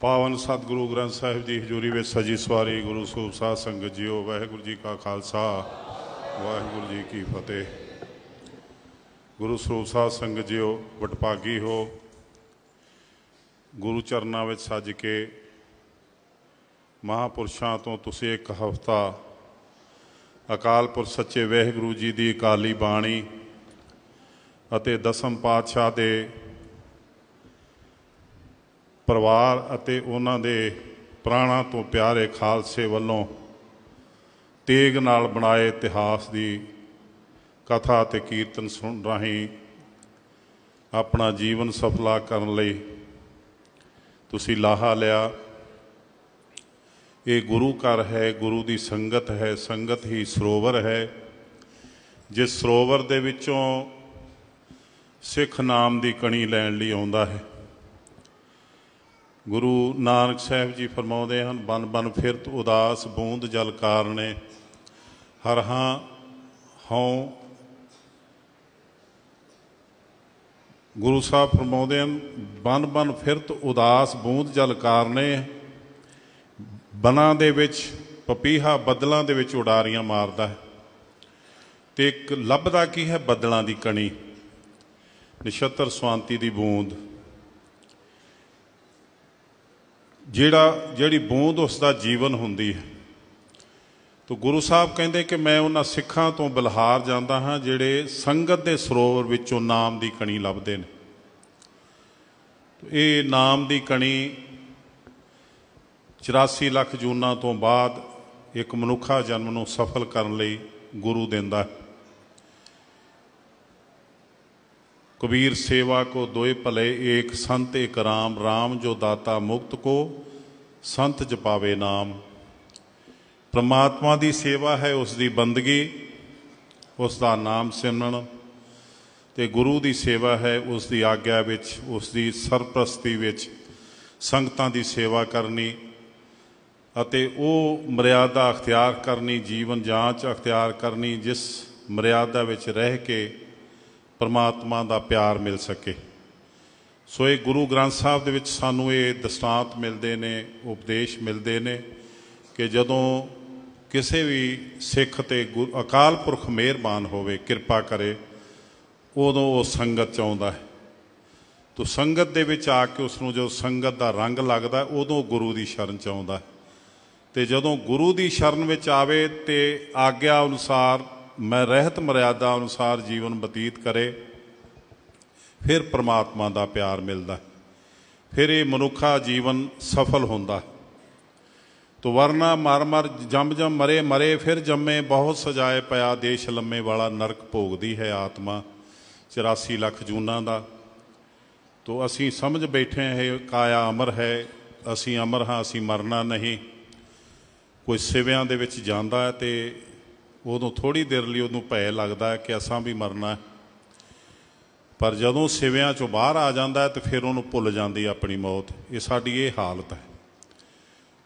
ਪਾਵਨ ਸਤਿਗੁਰੂ ਗ੍ਰੰਥ ਸਾਹਿਬ ਦੀ ਹਜ਼ੂਰੀ ਵਿੱਚ ਸਜੀ ਸਵਾਰੀ ਗੁਰੂ ਸੂਬ ਸਾਧ ਸੰਗਤ ਜੀਓ ਵਾਹਿਗੁਰੂ ਜੀ ਕਾ ਖਾਲਸਾ ਵਾਹਿਗੁਰੂ ਜੀ ਕੀ ਫਤਿਹ ਗੁਰੂ ਸਰੂਪ ਸਾਧ ਸੰਗਤ ਜੀਓ ਵਟਪਾਗੀ ਹੋ ਗੁਰੂ ਚਰਨਾਂ ਵਿੱਚ ਸੱਜ ਕੇ ਮਹਾਪੁਰਸ਼ਾਂ ਤੋਂ ਤੁਸੀਂ ਇੱਕ ਹਫਤਾ ਅਕਾਲ ਪੁਰਖ ਸੱਚੇ ਵਾਹਿਗੁਰੂ ਜੀ ਦੀ ਅਕਾਲੀ ਬਾਣੀ ਅਤੇ ਦਸਮ ਪਾਤਸ਼ਾਹ ਦੇ ਪਰਿਵਾਰ ਅਤੇ ਉਹਨਾਂ ਦੇ ਪ੍ਰਾਣਾ ਤੋਂ ਪਿਆਰੇ ਖਾਲਸੇ ਵੱਲੋਂ ਤੇਗ ਨਾਲ ਬਣਾਏ ਇਤਿਹਾਸ ਦੀ ਕਥਾ ਤੇ ਕੀਰਤਨ ਸੁਣ ਰਹੀ ਆਪਣਾ ਜੀਵਨ ਸਫਲਾ ਕਰਨ ਲਈ ਤੁਸੀਂ ਲਾਹਾ ਲਿਆ ਇਹ ਗੁਰੂ ਘਰ ਹੈ ਗੁਰੂ ਦੀ ਸੰਗਤ ਹੈ ਸੰਗਤ ਹੀ ਸਰੋਵਰ ਹੈ ਜਿਸ ਸਰੋਵਰ ਦੇ ਵਿੱਚੋਂ ਸਿੱਖ ਨਾਮ ਦੀ ਕਣੀ ਲੈਣ ਲਈ ਆਉਂਦਾ ਹੈ ਗੁਰੂ ਨਾਨਕ ਸਾਹਿਬ ਜੀ ਫਰਮਾਉਂਦੇ ਹਨ ਬਨ ਬਨ ਫਿਰਤ ਉਦਾਸ ਬੂੰਦ ਜਲ ਕਾਰਨੇ ਹਰ ਹਾਂ ਹਉ ਗੁਰੂ ਸਾਹਿਬ ਫਰਮਾਉਂਦੇ ਹਨ ਬਨ ਬਨ ਫਿਰਤ ਉਦਾਸ ਬੂੰਦ ਜਲ ਕਾਰਨੇ ਬਨਾਂ ਦੇ ਵਿੱਚ ਪਪੀਹਾ ਬੱਦਲਾਂ ਦੇ ਵਿੱਚ ਉਡਾਰੀਆਂ ਮਾਰਦਾ ਹੈ ਤੇ ਇੱਕ ਲੱਭਦਾ ਕੀ ਹੈ ਬੱਦਲਾਂ ਦੀ ਕਣੀ ਨਿਸ਼ਤਰ ਸਵਾਂਤੀ ਦੀ ਬੂੰਦ ਜਿਹੜਾ ਜਿਹੜੀ ਬੂੰਦ ਉਸ ਦਾ ਜੀਵਨ ਹੁੰਦੀ ਹੈ ਤੋ ਗੁਰੂ ਸਾਹਿਬ ਕਹਿੰਦੇ ਕਿ ਮੈਂ ਉਹਨਾਂ ਸਿੱਖਾਂ ਤੋਂ ਬਲਹਾਰ ਜਾਂਦਾ ਹਾਂ ਜਿਹੜੇ ਸੰਗਤ ਦੇ ਸਰੋਵਰ ਵਿੱਚੋਂ ਨਾਮ ਦੀ ਕਣੀ ਲੱਭਦੇ ਨੇ ਇਹ ਨਾਮ ਦੀ ਕਣੀ 84 ਲੱਖ ਜੂਨਾਂ ਤੋਂ ਬਾਅਦ ਇੱਕ ਮਨੁੱਖਾ ਜਨਮ ਨੂੰ ਸਫਲ ਕਰਨ ਲਈ ਗੁਰੂ ਦਿੰਦਾ ਹੈ ਕਬੀਰ ਸੇਵਾ ਕੋ ਦੋਏ ਭਲੇ ਏਕ ਸੰਤ ਏਕ ਰਾਮ ਰਾਮ ਜੋ ਦਾਤਾ ਮੁਕਤ ਕੋ ਸੰਤ ਜਪਾਵੇ ਨਾਮ ਪ੍ਰਮਾਤਮਾ ਦੀ ਸੇਵਾ ਹੈ ਉਸ ਦੀ ਬੰਦਗੀ ਉਸ ਦਾ ਨਾਮ ਸਿਮਰਨ ਤੇ ਗੁਰੂ ਦੀ ਸੇਵਾ ਹੈ ਉਸ ਦੀ ਆਗਿਆ ਵਿੱਚ ਉਸ ਦੀ ਸਰਪ੍ਰਸਤੀ ਵਿੱਚ ਸੰਗਤਾਂ ਦੀ ਸੇਵਾ ਕਰਨੀ ਅਤੇ ਉਹ ਮਰਿਆਦਾ ਅਖਤਿਆਰ ਕਰਨੀ ਜੀਵਨ ਜਾਂਚ ਅਖਤਿਆਰ ਕਰਨੀ ਜਿਸ ਮਰਿਆਦਾ ਵਿੱਚ ਰਹਿ ਕੇ ਪਰਮਾਤਮਾ ਦਾ ਪਿਆਰ ਮਿਲ ਸਕੇ ਸੋ ਇਹ ਗੁਰੂ ਗ੍ਰੰਥ ਸਾਹਿਬ ਦੇ ਵਿੱਚ ਸਾਨੂੰ ਇਹ ਦਸਤਾਂਤ ਮਿਲਦੇ ਨੇ ਉਪਦੇਸ਼ ਮਿਲਦੇ ਨੇ ਕਿ ਜਦੋਂ ਕਿਸੇ ਵੀ ਸਿੱਖ ਤੇ ਅਕਾਲ ਪੁਰਖ ਮਿਹਰਬਾਨ ਹੋਵੇ ਕਿਰਪਾ ਕਰੇ ਉਦੋਂ ਉਹ ਸੰਗਤ ਚ ਆਉਂਦਾ ਹੈ ਤੋ ਸੰਗਤ ਦੇ ਵਿੱਚ ਆ ਕੇ ਉਸ ਨੂੰ ਜੋ ਸੰਗਤ ਦਾ ਰੰਗ ਲੱਗਦਾ ਉਦੋਂ ਗੁਰੂ ਦੀ ਸ਼ਰਨ ਚ ਆਉਂਦਾ ਤੇ ਜਦੋਂ ਗੁਰੂ ਦੀ ਸ਼ਰਨ ਵਿੱਚ ਆਵੇ ਤੇ ਆਗਿਆ ਅਨੁਸਾਰ ਮੈਂ ਰਹਿਤ ਮਰਿਆਦਾ ਅਨੁਸਾਰ ਜੀਵਨ ਬਤੀਤ ਕਰੇ ਫਿਰ ਪ੍ਰਮਾਤਮਾ ਦਾ ਪਿਆਰ ਮਿਲਦਾ ਫਿਰ ਇਹ ਮਨੁੱਖਾ ਜੀਵਨ ਸਫਲ ਹੁੰਦਾ ਤੋ ਵਰਨਾ ਮਰ ਮਰ ਜੰਮ ਜੰਮ ਮਰੇ ਮਰੇ ਫਿਰ ਜੰਮੇ ਬਹੁਤ ਸਜਾਏ ਪਿਆ ਦੇਸ਼ ਲੰਮੇ ਵਾਲਾ ਨਰਕ ਭੋਗਦੀ ਹੈ ਆਤਮਾ 84 ਲੱਖ ਜੂਨਾਂ ਦਾ ਤੋ ਅਸੀਂ ਸਮਝ ਬੈਠੇ ਹੈ ਕਾਇਆ ਅਮਰ ਹੈ ਅਸੀਂ ਅਮਰ ਹਾਂ ਅਸੀਂ ਮਰਨਾ ਨਹੀਂ ਕੋਈ ਸਿਵਿਆਂ ਦੇ ਵਿੱਚ ਜਾਂਦਾ ਹੈ ਤੇ ਉਦੋਂ ਥੋੜੀ ਦੇਰ ਲਈ ਉਹਨੂੰ ਭੈ ਲੱਗਦਾ ਕਿ ਅਸਾਂ ਵੀ ਮਰਨਾ ਹੈ ਪਰ ਜਦੋਂ ਸਿਵਿਆਂ ਚੋਂ ਬਾਹਰ ਆ ਜਾਂਦਾ ਹੈ ਤੇ ਫਿਰ ਉਹਨੂੰ ਭੁੱਲ ਜਾਂਦੀ ਆਪਣੀ ਮੌਤ ਇਹ ਸਾਡੀ ਇਹ ਹਾਲਤ ਹੈ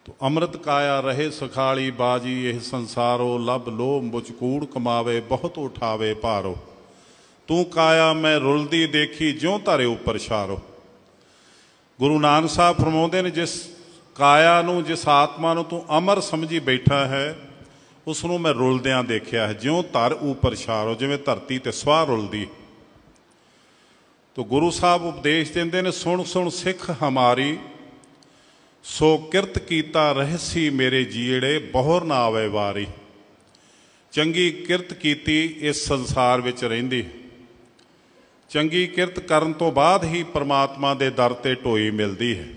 ਤੋ ਅੰਮ੍ਰਿਤ ਕਾਇਆ ਰਹੇ ਸਖਾਲੀ ਬਾਜੀ ਇਹ ਸੰਸਾਰੋ ਲਬ ਲੋ ਮੁਚਕੂੜ ਕਮਾਵੇ ਬਹੁਤ ਉਠਾਵੇ ਭਾਰੋ ਤੂੰ ਕਾਇਆ ਮੈਂ ਰੁਲਦੀ ਦੇਖੀ ਜਿਉਂ ਧਰੇ ਉੱਪਰ ਛਾਰੋ ਗੁਰੂ ਨਾਨਕ ਸਾਹਿਬ ਫਰਮਾਉਂਦੇ ਨੇ ਜਿਸ ਕਾਇਆ ਨੂੰ ਜਿਸ ਆਤਮਾ ਨੂੰ ਤੂੰ ਅਮਰ ਸਮਝੀ ਬੈਠਾ ਹੈ ਉਸ ਨੂੰ ਮੈਂ ਰੁਲਦਿਆਂ ਦੇਖਿਆ ਹੈ ਜਿਉਂ ਧਰ ਉਪਰ ਛਾਰੋ ਜਿਵੇਂ ਧਰਤੀ ਤੇ ਸਵਾਹ ਰੁਲਦੀ ਤੋ ਗੁਰੂ ਸਾਹਿਬ ਉਪਦੇਸ਼ ਦਿੰਦੇ ਨੇ ਸੁਣ ਸੁਣ ਸਿੱਖ ਹਮਾਰੀ ਸੋ ਕਿਰਤ ਕੀਤਾ ਰਹਿਸੀ ਮੇਰੇ ਜੀੜੇ ਬਹੁਰ ਨਾ ਆਵੇ ਵਾਰੀ ਚੰਗੀ ਕਿਰਤ ਕੀਤੀ ਇਸ ਸੰਸਾਰ ਵਿੱਚ ਰਹਿੰਦੀ ਚੰਗੀ ਕਿਰਤ ਕਰਨ ਤੋਂ ਬਾਅਦ ਹੀ ਪ੍ਰਮਾਤਮਾ ਦੇ ਦਰ ਤੇ ਢੋਈ ਮਿਲਦੀ ਹੈ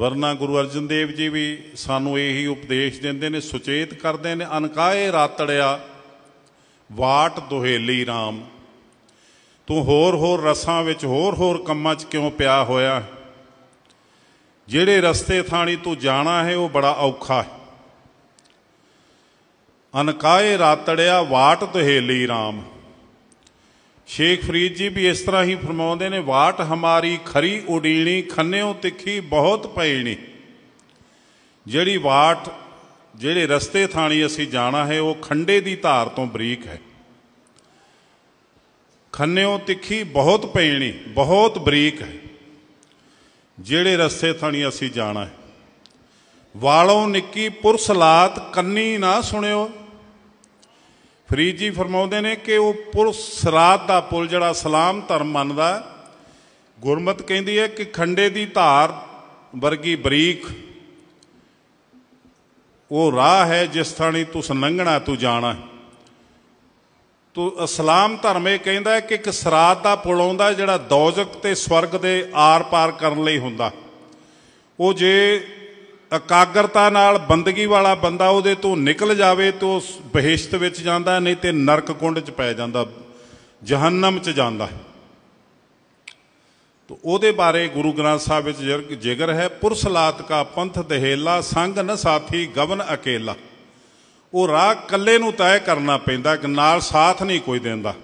ਵਰਨਾ ਗੁਰੂ ਅਰਜਨ ਦੇਵ ਜੀ ਵੀ ਸਾਨੂੰ ਇਹੀ ਉਪਦੇਸ਼ ਦਿੰਦੇ ਨੇ ਸੁਚੇਤ ਕਰਦੇ ਨੇ ਅਨਕਾਏ ਰਾਤੜਿਆ ਵਾਟ ਦੁਹੇਲੀ RAM ਤੂੰ ਹੋਰ ਹੋਰ ਰਸਾਂ ਵਿੱਚ ਹੋਰ ਹੋਰ ਕੰਮਾਂ 'ਚ ਕਿਉਂ ਪਿਆ ਹੋਇਆ ਜਿਹੜੇ ਰਸਤੇ ਥਾਣੀ ਤੂੰ ਜਾਣਾ ਹੈ ਉਹ ਬੜਾ ਔਖਾ ਹੈ ਅਨਕਾਏ ਰਾਤੜਿਆ ਵਾਟ ਦੁਹੇਲੀ RAM ਸ਼ੇਖ ਫਰੀਦ ਜੀ ਵੀ ਇਸ ਤਰ੍ਹਾਂ ਹੀ ਫਰਮਾਉਂਦੇ ਨੇ ਵਾਟ ਹਮਾਰੀ ਖਰੀ ਉਡੀਣੀ ਖੰਨਿਓ ਤਿੱਖੀ ਬਹੁਤ ਪੈਣੀ ਜਿਹੜੀ ਵਾਟ ਜਿਹੜੇ ਰਸਤੇ ਥਾਣੀ ਅਸੀਂ ਜਾਣਾ ਹੈ ਉਹ ਖੰਡੇ ਦੀ ਧਾਰ ਤੋਂ ਬਰੀਕ ਹੈ ਖੰਨਿਓ ਤਿੱਖੀ ਬਹੁਤ ਪੈਣੀ ਬਹੁਤ ਬਰੀਕ ਹੈ ਜਿਹੜੇ ਰਸਤੇ ਥਾਣੀ ਅਸੀਂ ਜਾਣਾ ਹੈ ਵਾਲੋਂ ਨਿੱਕੀ ਪੁਰਸਲਾਤ ਕੰਨੀ ਨਾ ਸੁਣਿਓ ਫਰੀਦ ਜੀ ਫਰਮਾਉਂਦੇ ਨੇ ਕਿ ਉਹ ਪੁਲ ਸਰਾਤ ਦਾ ਪੁਲ ਜਿਹੜਾ ਸਲਾਮ ਧਰਮ ਮੰਨਦਾ ਗੁਰਮਤ ਕਹਿੰਦੀ ਹੈ ਕਿ ਖੰਡੇ ਦੀ ਧਾਰ ਵਰਗੀ ਬਰੀਕ ਉਹ ਰਾਹ ਹੈ ਜਿਸ ਥਾਣੀ ਤੂੰ ਸੰਲੰਘਣਾ ਤੂੰ ਜਾਣਾ ਤੂੰ ਇਸਲਾਮ ਧਰਮ ਇਹ ਕਹਿੰਦਾ ਹੈ ਕਿ ਇੱਕ ਸਰਾਤ ਦਾ ਪੁਲ ਆਉਂਦਾ ਜਿਹੜਾ ਦੌਜਕ ਤੇ ਸਵਰਗ ਦੇ ਆਰ-ਪਾਰ ਕਰਨ ਲਈ ਹੁੰਦਾ ਉਹ ਜੇ ਇਕਾਗਰਤਾ ਨਾਲ ਬੰਦਗੀ ਵਾਲਾ ਬੰਦਾ ਉਹਦੇ ਤੋਂ ਨਿਕਲ ਜਾਵੇ ਤੇ ਉਹ ਬਹਿਸ਼ਤ ਵਿੱਚ ਜਾਂਦਾ ਨਹੀਂ ਤੇ ਨਰਕ ਕੁੰਡ 'ਚ ਪੈ ਜਾਂਦਾ ਜਹੰਨਮ 'ਚ ਜਾਂਦਾ ਤੋ ਉਹਦੇ ਬਾਰੇ ਗੁਰੂ ਗ੍ਰੰਥ ਸਾਹਿਬ ਵਿੱਚ ਜਿਗਰ ਹੈ ਪੁਰਸ ਕਾ ਪੰਥ ਦਹੇਲਾ ਸੰਗ ਨ ਸਾਥੀ ਗਵਨ ਅਕੇਲਾ ਉਹ ਰਾਹ ਇਕੱਲੇ ਨੂੰ ਤੈਅ ਕਰਨਾ ਪੈਂਦਾ ਕਿ ਨਾਲ ਸਾਥ ਨਹੀਂ ਕੋਈ ਦਿੰਦਾ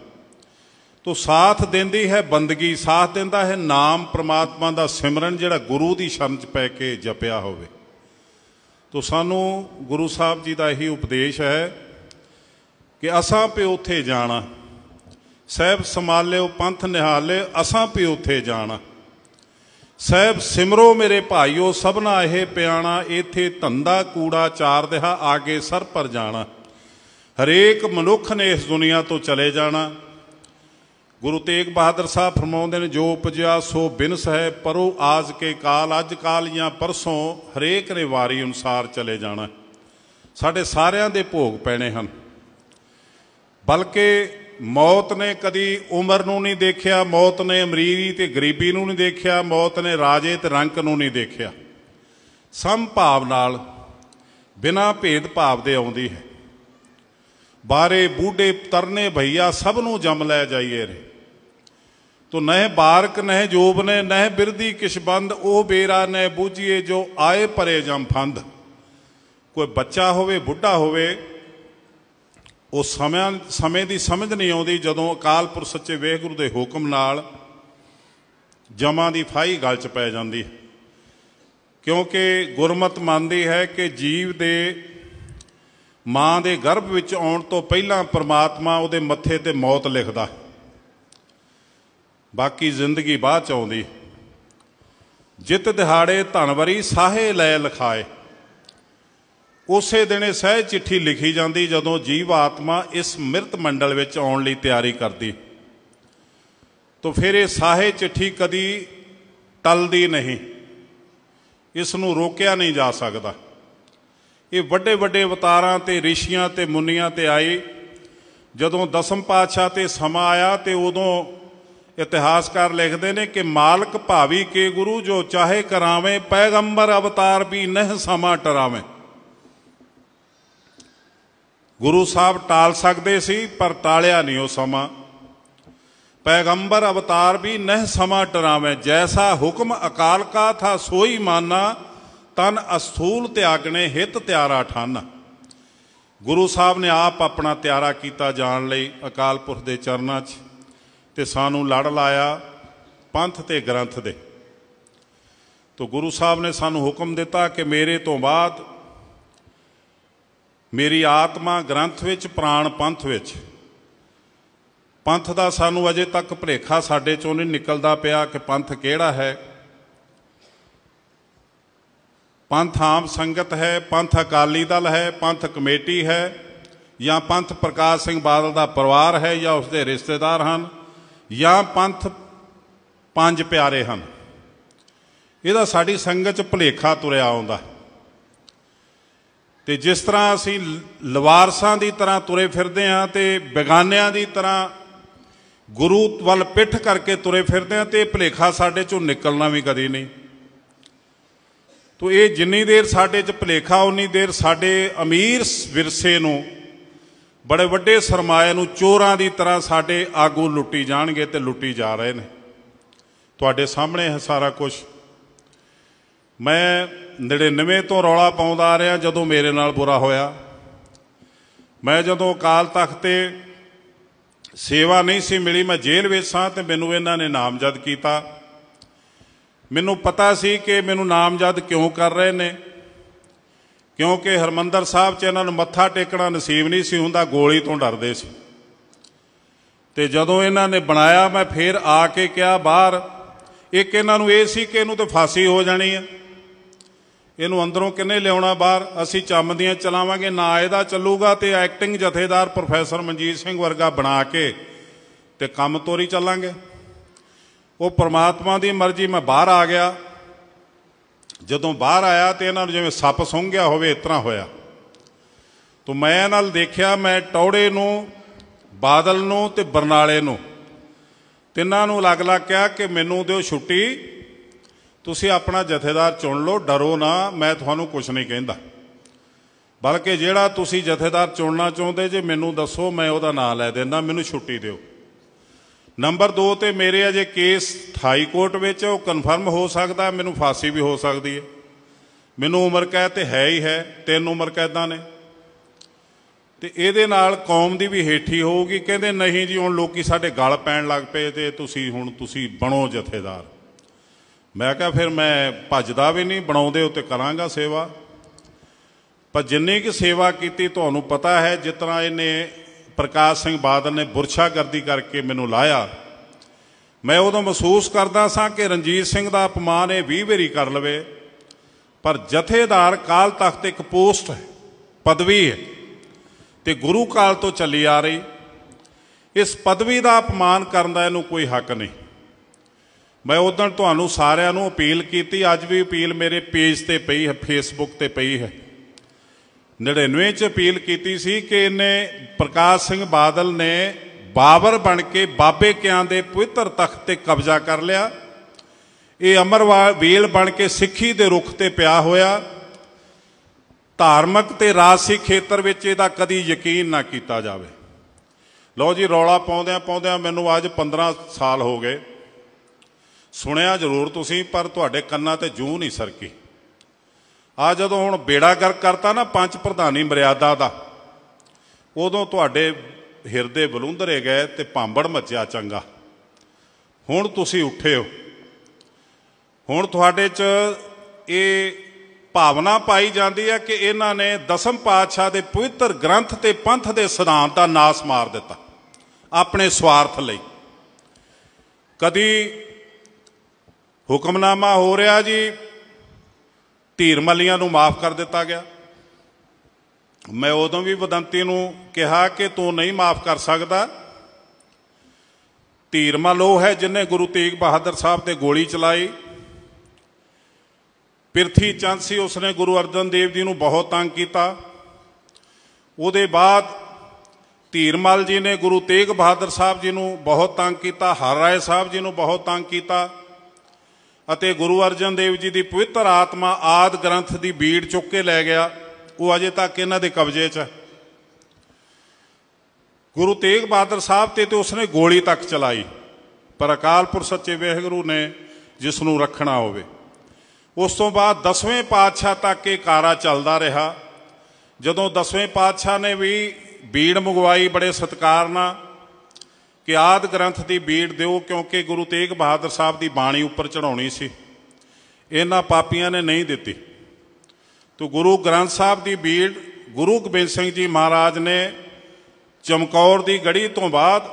ਤੋ ਸਾਥ ਦਿੰਦੀ ਹੈ ਬੰਦਗੀ ਸਾਥ ਦਿੰਦਾ ਹੈ ਨਾਮ ਪ੍ਰਮਾਤਮਾ ਦਾ ਸਿਮਰਨ ਜਿਹੜਾ ਗੁਰੂ ਦੀ ਸ਼ਰਨ 'ਚ ਪੈ ਕੇ ਜਪਿਆ ਹੋਵੇ ਤੋ ਸਾਨੂੰ ਗੁਰੂ ਸਾਹਿਬ ਜੀ ਦਾ ਇਹੀ ਉਪਦੇਸ਼ ਹੈ ਕਿ ਅਸਾਂ ਪੇ ਉਥੇ ਜਾਣਾ ਸਹਿਬ ਸਮਾਲਿਓ ਪੰਥ ਨਿਹਾਲੇ ਅਸਾਂ ਪੇ ਉਥੇ ਜਾਣਾ ਸਹਿਬ ਸਿਮਰੋ ਮੇਰੇ ਭਾਈਓ ਸਭਨਾ ਇਹ ਪਿਆਣਾ ਇਥੇ ਧੰਦਾ ਕੂੜਾ ਚਾਰ ਦਿਹਾ ਆਗੇ ਸਰ ਪਰ ਜਾਣਾ ਹਰੇਕ ਮਨੁੱਖ ਨੇ ਇਸ ਦੁਨੀਆ ਤੋਂ ਚਲੇ ਜਾਣਾ ਗੁਰੂ ਤੇਗ ਬਹਾਦਰ ਸਾਹਿਬ ਫਰਮਾਉਂਦੇ ਨੇ ਜੋ ਉਪਜਿਆ ਸੋ ਬਿਨਸ ਹੈ ਪਰੋ ਆਜ ਕੇ ਕਾਲ ਅੱਜ ਕਾਲ ਜਾਂ ਪਰਸੋਂ ਹਰੇਕ ਨੇ ਵਾਰੀ ਅਨੁਸਾਰ ਚਲੇ ਜਾਣਾ ਸਾਡੇ ਸਾਰਿਆਂ ਦੇ ਭੋਗ ਪੈਣੇ ਹਨ ਬਲਕਿ ਮੌਤ ਨੇ ਕਦੀ ਉਮਰ ਨੂੰ ਨਹੀਂ ਦੇਖਿਆ ਮੌਤ ਨੇ ਅਮਰੀਰੀ ਤੇ ਗਰੀਬੀ ਨੂੰ ਨਹੀਂ ਦੇਖਿਆ ਮੌਤ ਨੇ ਰਾਜੇ ਤੇ ਰੰਕ ਨੂੰ ਨਹੀਂ ਦੇਖਿਆ ਸੰਭਾਵ ਨਾਲ ਬਿਨਾ ਭੇਦ ਭਾਵ ਦੇ ਆਉਂਦੀ ਹੈ ਬਾਰੇ ਬੂਢੇ ਤਰਨੇ ਭਈਆ ਸਭ ਨੂੰ ਜਮ ਲੈ ਜਾਈਏ ਰੇ ਤੋ ਨਹਿ ਬਾਰਕ ਨਹਿ ਜੋਬ ਨੇ ਨਹਿ ਬਿਰਦੀ ਕਿਸ਼ਬੰਦ ਉਹ ਬੇਰਾ ਨਹਿ ਬੂਝੀਏ ਜੋ ਆਏ ਪਰੇ ਜਮ ਫੰਦ ਕੋਈ ਬੱਚਾ ਹੋਵੇ ਬੁੱਢਾ ਹੋਵੇ ਉਹ ਸਮਾਂ ਸਮੇਂ ਦੀ ਸਮਝ ਨਹੀਂ ਆਉਂਦੀ ਜਦੋਂ ਅਕਾਲ ਪੁਰਖ ਸੱਚੇ ਵੇਖਗੁਰੂ ਦੇ ਹੁਕਮ ਨਾਲ ਜਮਾਂ ਦੀ ਫਾਈ ਗਲ ਚ ਪੈ ਜਾਂਦੀ ਕਿਉਂਕਿ ਗੁਰਮਤ ਮੰਨਦੀ ਹੈ ਕਿ ਜੀਵ ਦੇ ਮਾਂ ਦੇ ਗਰਭ ਵਿੱਚ ਆਉਣ ਤੋਂ ਪਹਿਲਾਂ ਪ੍ਰਮਾਤਮਾ ਉਹਦੇ ਮੱਥੇ ਤੇ ਮੌਤ ਲਿਖਦਾ ਬਾਕੀ ਜ਼ਿੰਦਗੀ ਬਾਅਦ ਚ ਆਉਂਦੀ ਜਿਤ ਦਿਹਾੜੇ ਧਨਵਰੀ ਸਾਹੇ ਲੈ ਲਖਾਏ ਉਸੇ ਦਿਨੇ ਸਹਿ ਚਿੱਠੀ ਲਿਖੀ ਜਾਂਦੀ ਜਦੋਂ ਜੀਵ ਆਤਮਾ ਇਸ ਮਿਰਤ ਮੰਡਲ ਵਿੱਚ ਆਉਣ ਲਈ ਤਿਆਰੀ ਕਰਦੀ ਤੋ ਫਿਰ ਇਹ ਸਾਹੇ ਚਿੱਠੀ ਕਦੀ ਟਲਦੀ ਨਹੀਂ ਇਸ ਨੂੰ ਰੋਕਿਆ ਨਹੀਂ ਜਾ ਸਕਦਾ ਇਹ ਵੱਡੇ ਵੱਡੇ ਅਵਤਾਰਾਂ ਤੇ ਰਿਸ਼ੀਆਂ ਤੇ ਮੁੰਨੀਆਂ ਤੇ ਆਏ ਜਦੋਂ ਦਸਮ ਪਾਤਸ਼ਾਹ ਤੇ ਸਮਾ ਆਇਆ ਤੇ ਉਦੋਂ ਇਤਿਹਾਸਕਾਰ ਲਿਖਦੇ ਨੇ ਕਿ ਮਾਲਕ ਭਾਵੀ ਕੇ ਗੁਰੂ ਜੋ ਚਾਹੇ ਕਰਾਵੇਂ ਪੈਗੰਬਰ ਅਵਤਾਰ ਵੀ ਨਹਿ ਸਮਾ ਟਰਾਵੇਂ ਗੁਰੂ ਸਾਹਿਬ ਟਾਲ ਸਕਦੇ ਸੀ ਪਰ ਟਾਲਿਆ ਨਹੀਂ ਉਹ ਸਮਾਂ ਪੈਗੰਬਰ ਅਵਤਾਰ ਵੀ ਨਹਿ ਸਮਾ ਟਰਾਵੇਂ ਜੈਸਾ ਹੁਕਮ ਅਕਾਲ ਕਾ ਥਾ ਸੋਈ ਮਾਨਾ ਤਨ ਅਸੂਲ ਤਿਆਗਣੇ ਹਿਤ ਤਿਆਰਾ ਠਾਨਾ ਗੁਰੂ ਸਾਹਿਬ ਨੇ ਆਪ ਆਪਣਾ ਤਿਆਰਾ ਕੀਤਾ ਜਾਣ ਲਈ ਅਕਾਲ ਪੁਰਖ ਦੇ ਚਰਨਾਂ 'ਚ ਤੇ ਸਾਨੂੰ ਲੜ ਲਾਇਆ ਪੰਥ ਤੇ ਗ੍ਰੰਥ ਦੇ ਤੋ ਗੁਰੂ ਸਾਹਿਬ ਨੇ ਸਾਨੂੰ ਹੁਕਮ ਦਿੱਤਾ ਕਿ ਮੇਰੇ ਤੋਂ ਬਾਅਦ ਮੇਰੀ ਆਤਮਾ ਗ੍ਰੰਥ ਵਿੱਚ ਪ੍ਰਾਣ ਪੰਥ ਵਿੱਚ ਪੰਥ ਦਾ ਸਾਨੂੰ ਅਜੇ ਤੱਕ ਭਲੇਖਾ ਸਾਡੇ ਚੋਂ ਨਹੀਂ ਨਿਕਲਦਾ ਪਿਆ ਕਿ ਪੰਥ ਕਿਹੜਾ ਹੈ ਪੰਥ ਆਮ ਸੰਗਤ ਹੈ ਪੰਥ ਅਕਾਲੀ ਦਲ ਹੈ ਪੰਥ ਕਮੇਟੀ ਹੈ ਜਾਂ ਪੰਥ ਪ੍ਰਕਾਸ਼ ਸਿੰਘ ਬਾਦਲ ਦਾ ਪਰਿਵਾਰ ਹੈ ਜਾਂ ਉਸ ਦੇ ਰਿਸ਼ਤੇਦਾਰ ਹਨ ਜਾਂ ਪੰਥ ਪੰਜ ਪਿਆਰੇ ਹਨ ਇਹਦਾ ਸਾਡੀ ਸੰਗਤ ਚ ਭਲੇਖਾ ਤੁਰਿਆ ਆਉਂਦਾ ਤੇ ਜਿਸ ਤਰ੍ਹਾਂ ਅਸੀਂ ਲਵਾਰਸਾਂ ਦੀ ਤਰ੍ਹਾਂ ਤੁਰੇ ਫਿਰਦੇ ਆਂ ਤੇ ਬੇਗਾਨਿਆਂ ਦੀ ਤਰ੍ਹਾਂ ਗੁਰੂ ਵੱਲ ਪਿੱਠ ਕਰਕੇ ਤੁਰੇ ਫਿਰਦੇ ਆਂ ਤੇ ਭਲੇਖਾ ਸਾਡੇ ਚੋਂ ਨਿਕਲਣਾ ਵੀ ਕਦੀ ਨਹੀਂ ਤੋ ਇਹ ਜਿੰਨੀ ਦੇਰ ਸਾਡੇ 'ਚ ਭਲੇਖਾ ਉਨੀ ਦੇਰ ਸਾਡੇ ਅਮੀਰ ਵਿਰਸੇ ਨੂੰ ਬੜੇ ਵੱਡੇ ਸਰਮਾਏ ਨੂੰ ਚੋਰਾਂ ਦੀ ਤਰ੍ਹਾਂ ਸਾਡੇ ਆਗੂ ਲੁੱਟੀ ਜਾਣਗੇ ਤੇ ਲੁੱਟੀ ਜਾ ਰਹੇ ਨੇ ਤੁਹਾਡੇ ਸਾਹਮਣੇ ਹੈ ਸਾਰਾ ਕੁਝ ਮੈਂ 99 ਤੋਂ ਰੌਲਾ ਪਾਉਂਦਾ ਆ ਰਿਹਾ ਜਦੋਂ ਮੇਰੇ ਨਾਲ ਬੁਰਾ ਹੋਇਆ ਮੈਂ ਜਦੋਂ ਅਕਾਲ ਤਖਤ ਤੇ ਸੇਵਾ ਨਹੀਂ ਸੀ ਮਿਲੀ ਮੈਂ ਜੇਲ੍ਹ ਵਿੱਚ ਸਾਂ ਤੇ ਮੈਨੂੰ ਇਹਨਾਂ ਨੇ ਨਾਮਜ਼ਦ ਕੀਤਾ ਮੈਨੂੰ ਪਤਾ ਸੀ ਕਿ ਮੈਨੂੰ ਨਾਮਜ਼ਦ ਕਿਉਂ ਕਰ ਰਹੇ ਨੇ ਕਿਉਂਕਿ ਹਰਮੰਦਰ ਸਾਹਿਬ 'ਚ ਇਹਨਾਂ ਨੂੰ ਮੱਥਾ ਟੇਕਣਾ ਨਸੀਬ ਨਹੀਂ ਸੀ ਹੁੰਦਾ ਗੋਲੀ ਤੋਂ ਡਰਦੇ ਸੀ ਤੇ ਜਦੋਂ ਇਹਨਾਂ ਨੇ ਬਣਾਇਆ ਮੈਂ ਫੇਰ ਆ ਕੇ ਕਿਹਾ ਬਾਹਰ ਇੱਕ ਇਹਨਾਂ ਨੂੰ ਇਹ ਸੀ ਕਿ ਇਹਨੂੰ ਤਾਂ ਫਾਸੀ ਹੋ ਜਾਣੀ ਹੈ ਇਹਨੂੰ ਅੰਦਰੋਂ ਕਿੰਨੇ ਲਿਆਉਣਾ ਬਾਹਰ ਅਸੀਂ ਚੰਮ ਦੀਆਂ ਚਲਾਵਾਂਗੇ ਨਾ ਇਹਦਾ ਚੱਲੂਗਾ ਤੇ ਐਕਟਿੰਗ ਜਥੇਦਾਰ ਪ੍ਰੋਫੈਸਰ ਮਨਜੀਤ ਸਿੰਘ ਵਰਗਾ ਬਣਾ ਕੇ ਤੇ ਕੰਮ ਤੋਰੀ ਚੱਲਾਂਗੇ ਉਹ ਪ੍ਰਮਾਤਮਾ ਦੀ ਮਰਜ਼ੀ ਮੈਂ ਬਾਹਰ ਆ ਗਿਆ ਜਦੋਂ ਬਾਹਰ ਆਇਆ ਤੇ ਇਹਨਾਂ ਨੂੰ ਜਿਵੇਂ ਸੱਪ ਸੁੰਘ ਗਿਆ ਹੋਵੇ ਇਸ ਤਰ੍ਹਾਂ ਹੋਇਆ ਤੋ ਮੈਂ ਨਾਲ ਦੇਖਿਆ ਮੈਂ ਟੌੜੇ ਨੂੰ ਬਾਦਲ ਨੂੰ ਤੇ ਬਰਨਾਲੇ ਨੂੰ ਤਿੰਨਾਂ ਨੂੰ ਅਲੱਗ-ਅਲੱਗ ਕਿਹਾ ਕਿ ਮੈਨੂੰ ਦਿਓ ਛੁੱਟੀ ਤੁਸੀਂ ਆਪਣਾ ਜਥੇਦਾਰ ਚੁਣ ਲਓ ਡਰੋ ਨਾ ਮੈਂ ਤੁਹਾਨੂੰ ਕੁਝ ਨਹੀਂ ਕਹਿੰਦਾ ਬਲਕਿ ਜਿਹੜਾ ਤੁਸੀਂ ਜਥੇਦਾਰ ਚੁਣਨਾ ਚਾਹੁੰਦੇ ਜੇ ਮੈਨੂੰ ਦੱਸੋ ਮੈਂ ਉਹਦਾ ਨਾਮ ਲੈ ਦਿੰਦਾ ਮੈਨੂੰ ਛੁੱਟੀ ਦਿਓ ਨੰਬਰ 2 ਤੇ ਮੇਰੇ ਅਜੇ ਕੇਸ ਥਾਈ ਕੋਰਟ ਵਿੱਚ ਉਹ ਕਨਫਰਮ ਹੋ ਸਕਦਾ ਮੈਨੂੰ ਫਾਸੀ ਵੀ ਹੋ ਸਕਦੀ ਹੈ ਮੈਨੂੰ ਉਮਰ ਕੈਦ ਤੇ ਹੈ ਹੀ ਹੈ ਤਿੰਨ ਉਮਰ ਕੈਦਾਂ ਨੇ ਤੇ ਇਹਦੇ ਨਾਲ ਕੌਮ ਦੀ ਵੀ ਹੇਠੀ ਹੋਊਗੀ ਕਹਿੰਦੇ ਨਹੀਂ ਜੀ ਹੁਣ ਲੋਕੀ ਸਾਡੇ ਗਲ ਪੈਣ ਲੱਗ ਪਏ ਤੇ ਤੁਸੀਂ ਹੁਣ ਤੁਸੀਂ ਬਣੋ ਜਥੇਦਾਰ ਮੈਂ ਕਿਹਾ ਫਿਰ ਮੈਂ ਭੱਜਦਾ ਵੀ ਨਹੀਂ ਬਣਾਉਂਦੇ ਉੱਤੇ ਕਰਾਂਗਾ ਸੇਵਾ ਪਰ ਜਿੰਨੀ ਕਿ ਸੇਵਾ ਕੀਤੀ ਤੁਹਾਨੂੰ ਪਤਾ ਹੈ ਜਿਤਨਾ ਤਰ੍ਹਾਂ ਇਹਨੇ ਪ੍ਰਕਾਸ਼ ਸਿੰਘ ਬਾਦਲ ਨੇ ਬੁਰਸ਼ਾਗਰਦੀ ਕਰਕੇ ਮੈਨੂੰ ਲਾਇਆ ਮੈਂ ਉਦੋਂ ਮਹਿਸੂਸ ਕਰਦਾ ਸਾਂ ਕਿ ਰਣਜੀਤ ਸਿੰਘ ਦਾ ਅਪਮਾਨ ਇਹ 20 ਵਾਰੀ ਕਰ ਲਵੇ ਪਰ ਜਥੇਦਾਰ ਕਾਲ ਤਖਤ ਇੱਕ ਪੋਸਟ ਹੈ ਪਦਵੀ ਹੈ ਤੇ ਗੁਰੂ ਕਾਲ ਤੋਂ ਚੱਲੀ ਆ ਰਹੀ ਇਸ ਪਦਵੀ ਦਾ ਅਪਮਾਨ ਕਰਨ ਦਾ ਇਹਨੂੰ ਕੋਈ ਹੱਕ ਨਹੀਂ ਮੈਂ ਉਦੋਂ ਤੁਹਾਨੂੰ ਸਾਰਿਆਂ ਨੂੰ ਅਪੀਲ ਕੀਤੀ ਅੱਜ ਵੀ ਅਪੀਲ ਮੇਰੇ ਪੇਜ ਤੇ ਪਈ ਹੈ ਫੇਸਬੁੱਕ ਤੇ ਪਈ ਹੈ 99 ਚ ਅਪੀਲ ਕੀਤੀ ਸੀ ਕਿ ਇਹਨੇ ਪ੍ਰਕਾਸ਼ ਸਿੰਘ ਬਾਦਲ ਨੇ ਬਾਬਰ ਬਣ ਕੇ ਬਾਬੇ ਕਿਆਂ ਦੇ ਪਵਿੱਤਰ ਤਖਤ ਤੇ ਕਬਜ਼ਾ ਕਰ ਲਿਆ ਇਹ ਅਮਰਵਾਲ ਵੇਲ ਬਣ ਕੇ ਸਿੱਖੀ ਦੇ ਰੁਖ ਤੇ ਪਿਆ ਹੋਇਆ ਧਾਰਮਿਕ ਤੇ ਰਾਜਸੀ ਖੇਤਰ ਵਿੱਚ ਇਹਦਾ ਕਦੀ ਯਕੀਨ ਨਾ ਕੀਤਾ ਜਾਵੇ ਲਓ ਜੀ ਰੌਲਾ ਪਾਉਂਦਿਆਂ ਪਾਉਂਦਿਆਂ ਮੈਨੂੰ ਅੱਜ 15 ਸਾਲ ਹੋ ਗਏ ਸੁਣਿਆ ਜ਼ਰੂਰ ਤੁਸੀਂ ਪਰ ਤੁਹਾਡੇ ਕੰਨਾਂ ਤੇ ਜੂ ਨਹੀਂ ਸਰਕੀ ਆ ਜਦੋਂ ਹੁਣ ਬੇੜਾ ਕਰ ਕਰਤਾ ਨਾ ਪੰਜ ਪ੍ਰਧਾਨੀ ਮਰਿਆਦਾ ਦਾ ਉਦੋਂ ਤੁਹਾਡੇ ਹਿਰਦੇ ਬਲੁੰਦਰੇ ਗਏ ਤੇ ਭਾਂਬੜ ਮੱਚਿਆ ਚੰਗਾ ਹੁਣ ਤੁਸੀਂ ਉੱਠੇ ਹੋ ਹੁਣ ਤੁਹਾਡੇ 'ਚ ਇਹ ਭਾਵਨਾ ਪਾਈ ਜਾਂਦੀ ਹੈ ਕਿ ਇਹਨਾਂ ਨੇ ਦਸਮ ਪਾਤਸ਼ਾਹ ਦੇ ਪਵਿੱਤਰ ਗ੍ਰੰਥ ਤੇ ਪੰਥ ਦੇ ਸਿਧਾਂਤ ਦਾ ਨਾਸ ਮਾਰ ਦਿੱਤਾ ਆਪਣੇ ਸਵਾਰਥ ਲਈ ਕਦੀ ਹੁਕਮਨਾਮਾ ਹੋ ਰਿਹਾ ਜੀ ਧੀਰ ਮੱਲੀਆਂ ਨੂੰ ਮਾਫ ਕਰ ਦਿੱਤਾ ਗਿਆ ਮੈਂ ਉਦੋਂ ਵੀ ਬਦੰਤੀ ਨੂੰ ਕਿਹਾ ਕਿ ਤੂੰ ਨਹੀਂ ਮਾਫ ਕਰ ਸਕਦਾ ਧੀਰ ਉਹ ਹੈ ਜਿਨੇ ਗੁਰੂ ਤੇਗ ਬਹਾਦਰ ਸਾਹਿਬ ਤੇ ਗੋਲੀ ਚਲਾਈ ਪਿਰਥੀ ਚੰਦ ਸੀ ਉਸਨੇ ਗੁਰੂ ਅਰਜਨ ਦੇਵ ਜੀ ਨੂੰ ਬਹੁਤ ਤੰਗ ਕੀਤਾ ਉਹਦੇ ਬਾਅਦ ਧੀਰਮਲ ਜੀ ਨੇ ਗੁਰੂ ਤੇਗ ਬਹਾਦਰ ਸਾਹਿਬ ਜੀ ਨੂੰ ਬਹੁਤ ਤੰਗ ਕੀਤਾ ਹਰ ਰਾਏ ਸਾਹਿਬ ਜੀ ਨੂੰ ਬਹੁਤ ਤੰਗ ਕੀਤਾ ਅਤੇ ਗੁਰੂ ਅਰਜਨ ਦੇਵ ਜੀ ਦੀ ਪਵਿੱਤਰ ਆਤਮਾ ਆਦ ਗ੍ਰੰਥ ਦੀ ਬੀੜ ਚੁੱਕ ਕੇ ਲੈ ਗਿਆ ਉਹ ਅਜੇ ਤੱਕ ਇਹਨਾਂ ਦੇ ਕਬਜ਼ੇ 'ਚ ਹੈ ਗੁਰੂ ਤੇਗ ਬਹਾਦਰ ਸਾਹਿਬ ਤੇ ਤੇ ਉਸਨੇ ਗੋਲੀ ਤੱਕ ਚਲਾਈ ਪਰ ਅਕਾਲ ਪੁਰਖ ਸੱਚੇ ਵਾਹਿਗੁਰੂ ਨੇ ਜਿਸ ਨੂੰ ਰੱਖਣਾ ਹੋਵੇ ਉਸ ਤੋਂ ਬਾਅਦ 10ਵੇਂ ਪਾਤਸ਼ਾਹ ਤੱਕ ਇਹ ਕਾਰਾ ਚੱਲਦਾ ਰਿਹਾ ਜਦੋਂ 10ਵੇਂ ਪਾਤਸ਼ਾਹ ਨੇ ਵੀ ਬੀੜ ਮੰਗਵਾਈ ਬੜੇ ਸਤਕਾਰ ਨਾਲ ਕਿ ਆਦ ਗ੍ਰੰਥ ਦੀ ਬੀੜ ਦਿਓ ਕਿਉਂਕਿ ਗੁਰੂ ਤੇਗ ਬਹਾਦਰ ਸਾਹਿਬ ਦੀ ਬਾਣੀ ਉੱਪਰ ਚੜਾਉਣੀ ਸੀ ਇਹਨਾਂ ਪਾਪੀਆਂ ਨੇ ਨਹੀਂ ਦਿੱਤੀ ਤੋ ਗੁਰੂ ਗ੍ਰੰਥ ਸਾਹਿਬ ਦੀ ਬੀੜ ਗੁਰੂ ਗੋਬਿੰਦ ਸਿੰਘ ਜੀ ਮਹਾਰਾਜ ਨੇ ਚਮਕੌਰ ਦੀ ਗੜੀ ਤੋਂ ਬਾਅਦ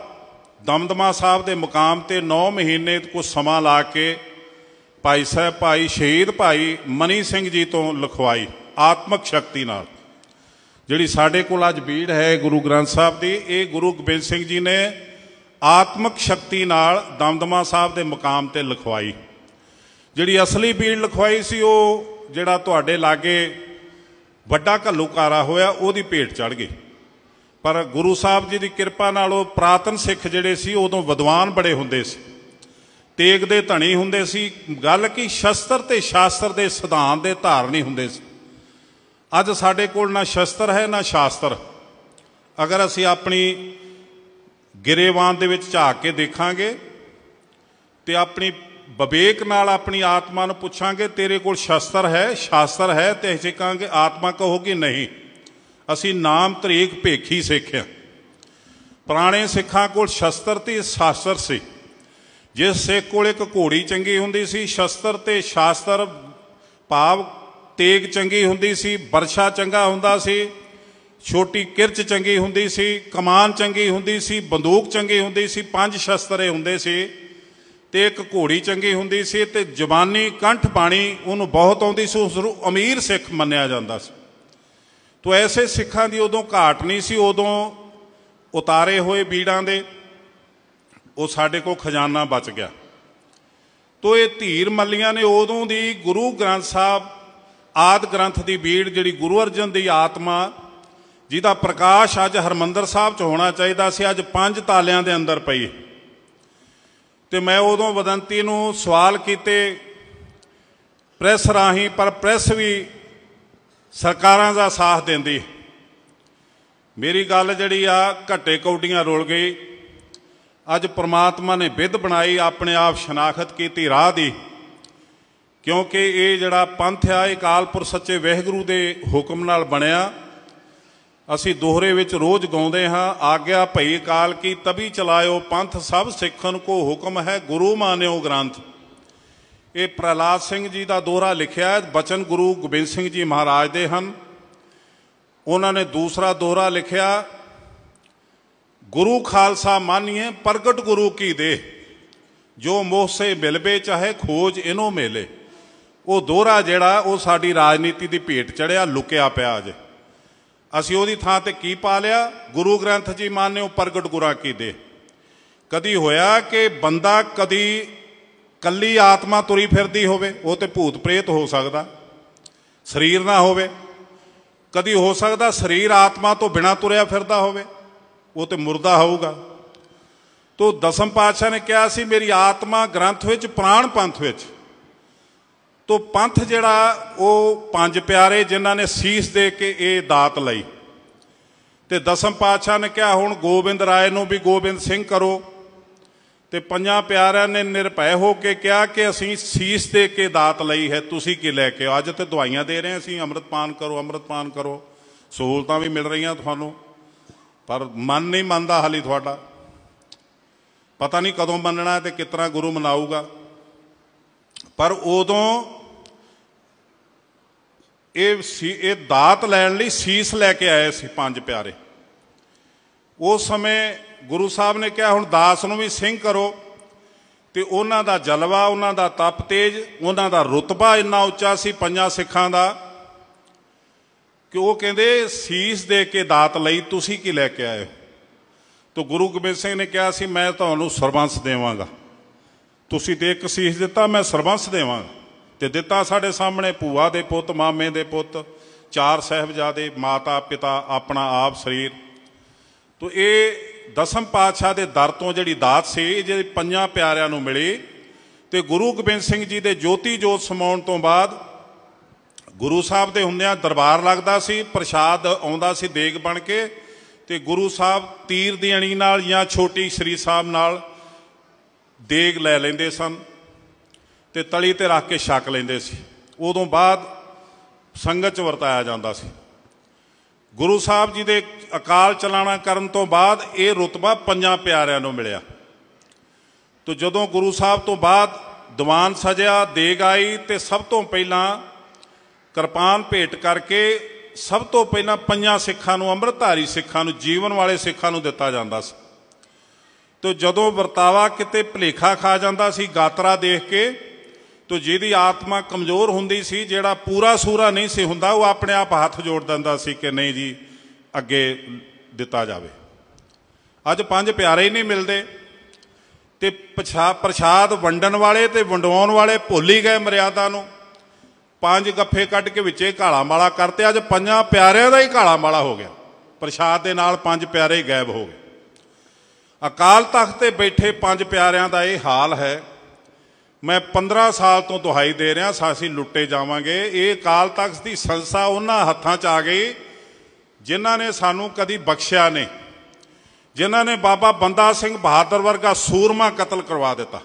ਦਮਦਮਾ ਸਾਹਿਬ ਦੇ ਮੁਕਾਮ ਤੇ 9 ਮਹੀਨੇ ਕੁਝ ਸਮਾਂ ਲਾ ਕੇ ਭਾਈ ਸਾਹਿਬ ਭਾਈ ਸ਼ਹੀਦ ਭਾਈ ਮਨੀ ਸਿੰਘ ਜੀ ਤੋਂ ਲਿਖਵਾਈ ਆਤਮਕ ਸ਼ਕਤੀ ਨਾਲ ਜਿਹੜੀ ਸਾਡੇ ਕੋਲ ਅੱਜ ਬੀੜ ਹੈ ਗੁਰੂ ਗ੍ਰੰਥ ਸਾਹਿਬ ਦੀ ਇਹ ਗੁਰੂ ਗੋਬਿੰਦ ਸਿੰਘ ਜੀ ਨੇ ਆਤਮਿਕ ਸ਼ਕਤੀ ਨਾਲ ਦਮਦਮਾ ਸਾਹਿਬ ਦੇ ਮਕਾਮ ਤੇ ਲਿਖਵਾਈ ਜਿਹੜੀ ਅਸਲੀ ਬੀੜ ਲਿਖਵਾਈ ਸੀ ਉਹ ਜਿਹੜਾ ਤੁਹਾਡੇ ਲਾਗੇ ਵੱਡਾ ਘੱਲੂਕਾਰਾ ਹੋਇਆ ਉਹਦੀ ਭੇਟ ਚੜ ਗਈ ਪਰ ਗੁਰੂ ਸਾਹਿਬ ਜੀ ਦੀ ਕਿਰਪਾ ਨਾਲ ਉਹ ਪ੍ਰਾਤਨ ਸਿੱਖ ਜਿਹੜੇ ਸੀ ਉਦੋਂ ਵਿਦਵਾਨ ਬੜੇ ਹੁੰਦੇ ਸੀ ਤੇਗ ਦੇ ਧਣੀ ਹੁੰਦੇ ਸੀ ਗੱਲ ਕੀ ਸ਼ਸਤਰ ਤੇ ਸ਼ਾਸਤਰ ਦੇ ਸਿਧਾਂਤ ਦੇ ਧਾਰਨੀ ਹੁੰਦੇ ਸੀ ਅੱਜ ਸਾਡੇ ਕੋਲ ਨਾ ਸ਼ਸਤਰ ਹੈ ਨਾ ਸ਼ਾਸਤਰ ਅਗਰ ਅਸੀਂ ਆਪਣੀ ਗਿਰੇਵਾਨ ਦੇ ਵਿੱਚ ਝਾਕ ਕੇ ਦੇਖਾਂਗੇ ਤੇ ਆਪਣੀ ਵਿਵੇਕ ਨਾਲ ਆਪਣੀ ਆਤਮਾ ਨੂੰ ਪੁੱਛਾਂਗੇ ਤੇਰੇ ਕੋਲ ਸ਼ਸਤਰ ਹੈ ਸ਼ਾਸਤਰ ਹੈ ਤੇ ਅਸੀਂ ਕਹਾਂਗੇ ਆਤਮਾ ਕਹੋਗੀ ਨਹੀਂ ਅਸੀਂ ਨਾਮ ਤਰੀਕ ਭੇਖੀ ਸਿੱਖਿਆ ਪੁਰਾਣੇ ਸਿੱਖਾਂ ਕੋਲ ਸ਼ਸਤਰ ਤੇ ਸ਼ਾਸਤਰ ਸੀ ਜਿਸ ਸਿੱਖ ਕੋਲ ਇੱਕ ਘੋੜੀ ਚੰਗੀ ਹੁੰਦੀ ਸੀ ਸ਼ਸਤਰ ਤੇ ਸ਼ਾਸਤਰ ਭਾਵ ਤੇਗ ਚੰਗੀ ਹੁੰਦੀ ਸੀ ਵਰਸ਼ਾ ਚੰਗਾ ਹੁੰਦਾ ਸੀ ਛੋਟੀ ਕਿਰਚ ਚੰਗੀ ਹੁੰਦੀ ਸੀ ਕਮਾਨ ਚੰਗੀ ਹੁੰਦੀ ਸੀ ਬੰਦੂਕ ਚੰਗੀ ਹੁੰਦੀ ਸੀ ਪੰਜ ਸ਼ਸਤਰੇ ਹੁੰਦੇ ਸੀ ਤੇ ਇੱਕ ਘੋੜੀ ਚੰਗੀ ਹੁੰਦੀ ਸੀ ਤੇ ਜਵਾਨੀ ਕੰਠ ਪਾਣੀ ਉਹਨੂੰ ਬਹੁਤ ਆਉਂਦੀ ਸੀ ਉਸ ਨੂੰ ਅਮੀਰ ਸਿੱਖ ਮੰਨਿਆ ਜਾਂਦਾ ਸੀ ਤੋ ਐਸੇ ਸਿੱਖਾਂ ਦੀ ਉਦੋਂ ਘਾਟ ਨਹੀਂ ਸੀ ਉਦੋਂ ਉਤਾਰੇ ਹੋਏ ਬੀੜਾਂ ਦੇ ਉਹ ਸਾਡੇ ਕੋਲ ਖਜ਼ਾਨਾ ਬਚ ਗਿਆ ਤੋ ਇਹ ਧੀਰ ਮੱਲੀਆਂ ਨੇ ਉਦੋਂ ਦੀ ਗੁਰੂ ਗ੍ਰੰਥ ਸਾਹਿਬ ਆਦ ਗ੍ਰੰਥ ਦੀ ਬੀੜ ਜਿਹੜੀ ਗੁਰੂ ਅਰਜਨ ਦੀ ਆਤਮਾ ਜਿਹਦਾ ਪ੍ਰਕਾਸ਼ ਅੱਜ ਹਰਮੰਦਰ ਸਾਹਿਬ 'ਚ ਹੋਣਾ ਚਾਹੀਦਾ ਸੀ ਅੱਜ ਪੰਜ ਤਾਲਿਆਂ ਦੇ ਅੰਦਰ ਪਈ ਤੇ ਮੈਂ ਉਦੋਂ ਵਦੰਤੀ ਨੂੰ ਸਵਾਲ ਕੀਤੇ ਪ੍ਰੈਸ ਰਾਹੀਂ ਪਰ ਪ੍ਰੈਸ ਵੀ ਸਰਕਾਰਾਂ ਦਾ ਸਾਥ ਦਿੰਦੀ ਮੇਰੀ ਗੱਲ ਜਿਹੜੀ ਆ ਘੱਟੇ ਕੌਡੀਆਂ ਰੁਲ ਗਈ ਅੱਜ ਪ੍ਰਮਾਤਮਾ ਨੇ ਵਿਧ ਬਣਾਈ ਆਪਣੇ ਆਪ ਸ਼ਨਾਖਤ ਕੀਤੀ ਰਾਹ ਦੀ ਕਿਉਂਕਿ ਇਹ ਜਿਹੜਾ ਪੰਥ ਆ ਇਹ ਕਾਲਪੁਰ ਸੱਚੇ ਵਹਿਗੁਰੂ ਦੇ ਹੁਕਮ ਨਾਲ ਬਣਿਆ ਅਸੀਂ ਦੋਹਰੇ ਵਿੱਚ ਰੋਜ਼ ਗਾਉਂਦੇ ਹਾਂ ਆਗਿਆ ਭਈ ਕਾਲ ਕੀ ਤਬੀ ਚਲਾਇਓ ਪੰਥ ਸਭ ਸਿੱਖਨ ਕੋ ਹੁਕਮ ਹੈ ਗੁਰੂ ਮਾਨਿਓ ਗ੍ਰੰਥ ਇਹ ਪ੍ਰਹਲਾਦ ਸਿੰਘ ਜੀ ਦਾ ਦੋਹਰਾ ਲਿਖਿਆ ਹੈ ਬਚਨ ਗੁਰੂ ਗੋਬਿੰਦ ਸਿੰਘ ਜੀ ਮਹਾਰਾਜ ਦੇ ਹਨ ਉਹਨਾਂ ਨੇ ਦੂਸਰਾ ਦੋਹਰਾ ਲਿਖਿਆ ਗੁਰੂ ਖਾਲਸਾ ਮਾਨੀਏ ਪ੍ਰਗਟ ਗੁਰੂ ਕੀ ਦੇ ਜੋ ਮੋਹ ਸੇ ਮਿਲਵੇ ਚਾਹੇ ਖੋਜ ਇਹਨੋ ਮੇਲੇ ਉਹ ਦੋਹਰਾ ਜਿਹੜਾ ਉਹ ਸਾਡੀ ਰਾਜਨੀਤੀ ਦੀ ਭੇਟ ਚੜਿਆ ਲੁਕਿਆ ਪਿਆ ਅਜੇ ਅਸੀਂ ਉਹਦੀ ਥਾਂ ਤੇ ਕੀ ਪਾ ਲਿਆ ਗੁਰੂ ਗ੍ਰੰਥ ਜੀ ਮਾਨਿਓ ਪ੍ਰਗਟ ਗੁਰਾ ਕੀ ਦੇ ਕਦੀ ਹੋਇਆ ਕਿ ਬੰਦਾ ਕਦੀ ਕੱਲੀ ਆਤਮਾ ਤੁਰੀ ਫਿਰਦੀ ਹੋਵੇ ਉਹ ਤੇ ਭੂਤ ਪ੍ਰੇਤ ਹੋ ਸਕਦਾ ਸਰੀਰ ਨਾ ਹੋਵੇ ਕਦੀ ਹੋ ਸਕਦਾ ਸਰੀਰ ਆਤਮਾ ਤੋਂ ਬਿਨਾ ਤੁਰਿਆ ਫਿਰਦਾ ਹੋਵੇ ਉਹ ਤੇ ਮੁਰਦਾ ਹੋਊਗਾ ਤੋ ਦਸਮ ਪਾਤਸ਼ਾਹ ਨੇ ਕਿਹਾ ਸੀ ਮੇਰੀ ਆਤਮਾ ਗ੍ਰੰਥ ਵਿੱਚ ਪ੍ਰਾਣ ਪੰਥ ਵਿੱਚ ਤੋ ਪੰਥ ਜਿਹੜਾ ਉਹ ਪੰਜ ਪਿਆਰੇ ਜਿਨ੍ਹਾਂ ਨੇ ਸੀਸ ਦੇ ਕੇ ਇਹ ਦਾਤ ਲਈ ਤੇ ਦਸਮ ਪਾਤਸ਼ਾਹ ਨੇ ਕਿਹਾ ਹੁਣ ਗੋਬਿੰਦ ਰਾਏ ਨੂੰ ਵੀ ਗੋਬਿੰਦ ਸਿੰਘ ਕਰੋ ਤੇ ਪੰਜਾਂ ਪਿਆਰਿਆਂ ਨੇ ਨਿਰਭੈ ਹੋ ਕੇ ਕਿਹਾ ਕਿ ਅਸੀਂ ਸੀਸ ਦੇ ਕੇ ਦਾਤ ਲਈ ਹੈ ਤੁਸੀਂ ਕੀ ਲੈ ਕੇ ਅੱਜ ਤੇ ਦਵਾਈਆਂ ਦੇ ਰਹੇ ਅਸੀਂ ਅੰਮ੍ਰਿਤਪਾਨ ਕਰੋ ਅੰਮ੍ਰਿਤਪਾਨ ਕਰੋ ਸਹੂਲਤਾਂ ਵੀ ਮਿਲ ਰਹੀਆਂ ਤੁਹਾਨੂੰ ਪਰ ਮਨ ਨਹੀਂ ਮੰਨਦਾ ਹਾਲੀ ਤੁਹਾਡਾ ਪਤਾ ਨਹੀਂ ਕਦੋਂ ਮੰਨਣਾ ਤੇ ਕਿਤਨਾ ਗੁਰੂ ਮਨਾਊਗਾ ਪਰ ਉਦੋਂ ਇਹ ਸੀ ਇਹ ਦਾਤ ਲੈਣ ਲਈ ਸੀਸ ਲੈ ਕੇ ਆਏ ਸੀ ਪੰਜ ਪਿਆਰੇ ਉਸ ਸਮੇਂ ਗੁਰੂ ਸਾਹਿਬ ਨੇ ਕਿਹਾ ਹੁਣ ਦਾਸ ਨੂੰ ਵੀ ਸਿੰਘ ਕਰੋ ਤੇ ਉਹਨਾਂ ਦਾ ਜਲਵਾ ਉਹਨਾਂ ਦਾ ਤਪ ਤੇਜ ਉਹਨਾਂ ਦਾ ਰਤਬਾ ਇੰਨਾ ਉੱਚਾ ਸੀ ਪੰਜਾਂ ਸਿੱਖਾਂ ਦਾ ਕਿ ਉਹ ਕਹਿੰਦੇ ਸੀਸ ਦੇ ਕੇ ਦਾਤ ਲਈ ਤੁਸੀਂ ਕੀ ਲੈ ਕੇ ਆਏ ਤੋ ਗੁਰੂ ਗੋਬਿੰਦ ਸਿੰਘ ਨੇ ਕਿਹਾ ਸੀ ਮੈਂ ਤੁਹਾਨੂੰ ਸਰਬੰਸ ਦੇਵਾਂਗਾ ਤੁਸੀਂ ਤੇ ਇੱਕ ਸੀਸ ਦਿੱਤਾ ਮੈਂ ਸਰਬੰਸ ਦੇਵਾਂਗਾ ਤੇ ਦਿੱਤਾ ਸਾਡੇ ਸਾਹਮਣੇ ਭੂਆ ਦੇ ਪੁੱਤ ਮਾਮੇ ਦੇ ਪੁੱਤ ਚਾਰ ਸਹਿਬਜ਼ਾਦੇ ਮਾਤਾ ਪਿਤਾ ਆਪਣਾ ਆਪ ਸਰੀਰ ਤੋਂ ਇਹ ਦਸਮ ਪਾਤਸ਼ਾਹ ਦੇ ਦਰ ਤੋਂ ਜਿਹੜੀ ਦਾਤ ਸੀ ਇਹ ਪੰਜਾਂ ਪਿਆਰਿਆਂ ਨੂੰ ਮਿਲੀ ਤੇ ਗੁਰੂ ਗੋਬਿੰਦ ਸਿੰਘ ਜੀ ਦੇ ਜੋਤੀ ਜੋਤ ਸਮਾਉਣ ਤੋਂ ਬਾਅਦ ਗੁਰੂ ਸਾਹਿਬ ਦੇ ਹੁੰਦਿਆਂ ਦਰਬਾਰ ਲੱਗਦਾ ਸੀ ਪ੍ਰਸ਼ਾਦ ਆਉਂਦਾ ਸੀ ਦੇਗ ਬਣ ਕੇ ਤੇ ਗੁਰੂ ਸਾਹਿਬ ਤੀਰ ਦੀ ਅਣੀ ਨਾਲ ਜਾਂ ਛੋਟੀ ਸ੍ਰੀ ਸਾਹਿਬ ਨਾਲ ਦੇਗ ਲੈ ਲੈਂਦੇ ਸਨ ਤੇ ਤਲੀ ਤੇ ਰੱਖ ਕੇ ਛਕ ਲੈਂਦੇ ਸੀ ਉਦੋਂ ਬਾਅਦ ਸੰਗਤ ਚ ਵਰਤਾਇਆ ਜਾਂਦਾ ਸੀ ਗੁਰੂ ਸਾਹਿਬ ਜੀ ਦੇ ਅਕਾਲ ਚਲਾਣਾ ਕਰਨ ਤੋਂ ਬਾਅਦ ਇਹ ਰਤਬਾ ਪੰਜਾਂ ਪਿਆਰਿਆਂ ਨੂੰ ਮਿਲਿਆ ਤੋ ਜਦੋਂ ਗੁਰੂ ਸਾਹਿਬ ਤੋਂ ਬਾਅਦ ਦੀਵਾਨ ਸਜਿਆ ਦੇਗ ਆਈ ਤੇ ਸਭ ਤੋਂ ਪਹਿਲਾਂ ਕਿਰਪਾਨ ਭੇਟ ਕਰਕੇ ਸਭ ਤੋਂ ਪਹਿਲਾਂ ਪੰਜਾਂ ਸਿੱਖਾਂ ਨੂੰ ਅੰਮ੍ਰਿਤਧਾਰੀ ਸਿੱਖਾਂ ਨੂੰ ਜੀਵਨ ਵਾਲੇ ਸਿੱਖਾਂ ਨੂੰ ਦਿੱਤਾ ਜਾਂਦਾ ਸੀ ਤੋ ਜਦੋਂ ਵਰਤਾਵਾ ਕਿਤੇ ਭਲੇਖਾ ਖਾ ਜਾਂਦਾ ਸੀ ਗਾਤਰਾ ਦੇਖ ਕੇ ਤੋ ਜਿਹਦੀ ਆਤਮਾ ਕਮਜ਼ੋਰ ਹੁੰਦੀ ਸੀ ਜਿਹੜਾ ਪੂਰਾ ਸੂਰਾ ਨਹੀਂ ਸੀ ਹੁੰਦਾ ਉਹ ਆਪਣੇ ਆਪ ਹੱਥ ਜੋੜ ਦਿੰਦਾ ਸੀ ਕਿ ਨਹੀਂ ਜੀ ਅੱਗੇ ਦਿੱਤਾ ਜਾਵੇ ਅੱਜ ਪੰਜ ਪਿਆਰੇ ਹੀ ਨਹੀਂ ਮਿਲਦੇ ਤੇ ਪ੍ਰਸ਼ਾਦ ਵੰਡਣ ਵਾਲੇ ਤੇ ਵੰਡਵਾਉਣ ਵਾਲੇ ਭੁੱਲ ਹੀ ਗਏ ਮਰਿਆਦਾ ਨੂੰ ਪੰਜ ਗੱਫੇ ਕੱਢ ਕੇ ਵਿੱਚੇ ਘਾਲਾ ਮਾਲਾ ਕਰਤੇ ਅੱਜ ਪੰਜਾਂ ਪਿਆਰਿਆਂ ਦਾ ਹੀ ਘਾਲਾ ਮਾਲਾ ਹੋ ਗਿਆ ਪ੍ਰਸ਼ਾਦ ਦੇ ਨਾਲ ਪੰਜ ਪਿਆਰੇ ਗਾਇਬ ਹੋ ਗਏ ਅਕਾਲ ਤਖਤ ਤੇ ਬੈਠੇ ਪੰਜ ਪਿਆਰਿਆਂ ਦਾ ਇਹ ਹਾਲ ਹੈ ਮੈਂ 15 ਸਾਲ ਤੋਂ ਦੁਹਾਈ ਦੇ ਰਿਹਾ ਸਾਸੀ ਲੁੱਟੇ ਜਾਵਾਂਗੇ ਇਹ ਕਾਲ ਤਖਤ ਦੀ ਸੰਸਾ ਉਹਨਾਂ ਹੱਥਾਂ 'ਚ ਆ ਗਈ ਜਿਨ੍ਹਾਂ ਨੇ ਸਾਨੂੰ ਕਦੀ ਬਖਸ਼ਿਆ ਨਹੀਂ ਜਿਨ੍ਹਾਂ ਨੇ ਬਾਬਾ ਬੰਦਾ ਸਿੰਘ ਬਹਾਦਰ ਵਰਗਾ ਸੂਰਮਾ ਕਤਲ ਕਰਵਾ ਦਿੱਤਾ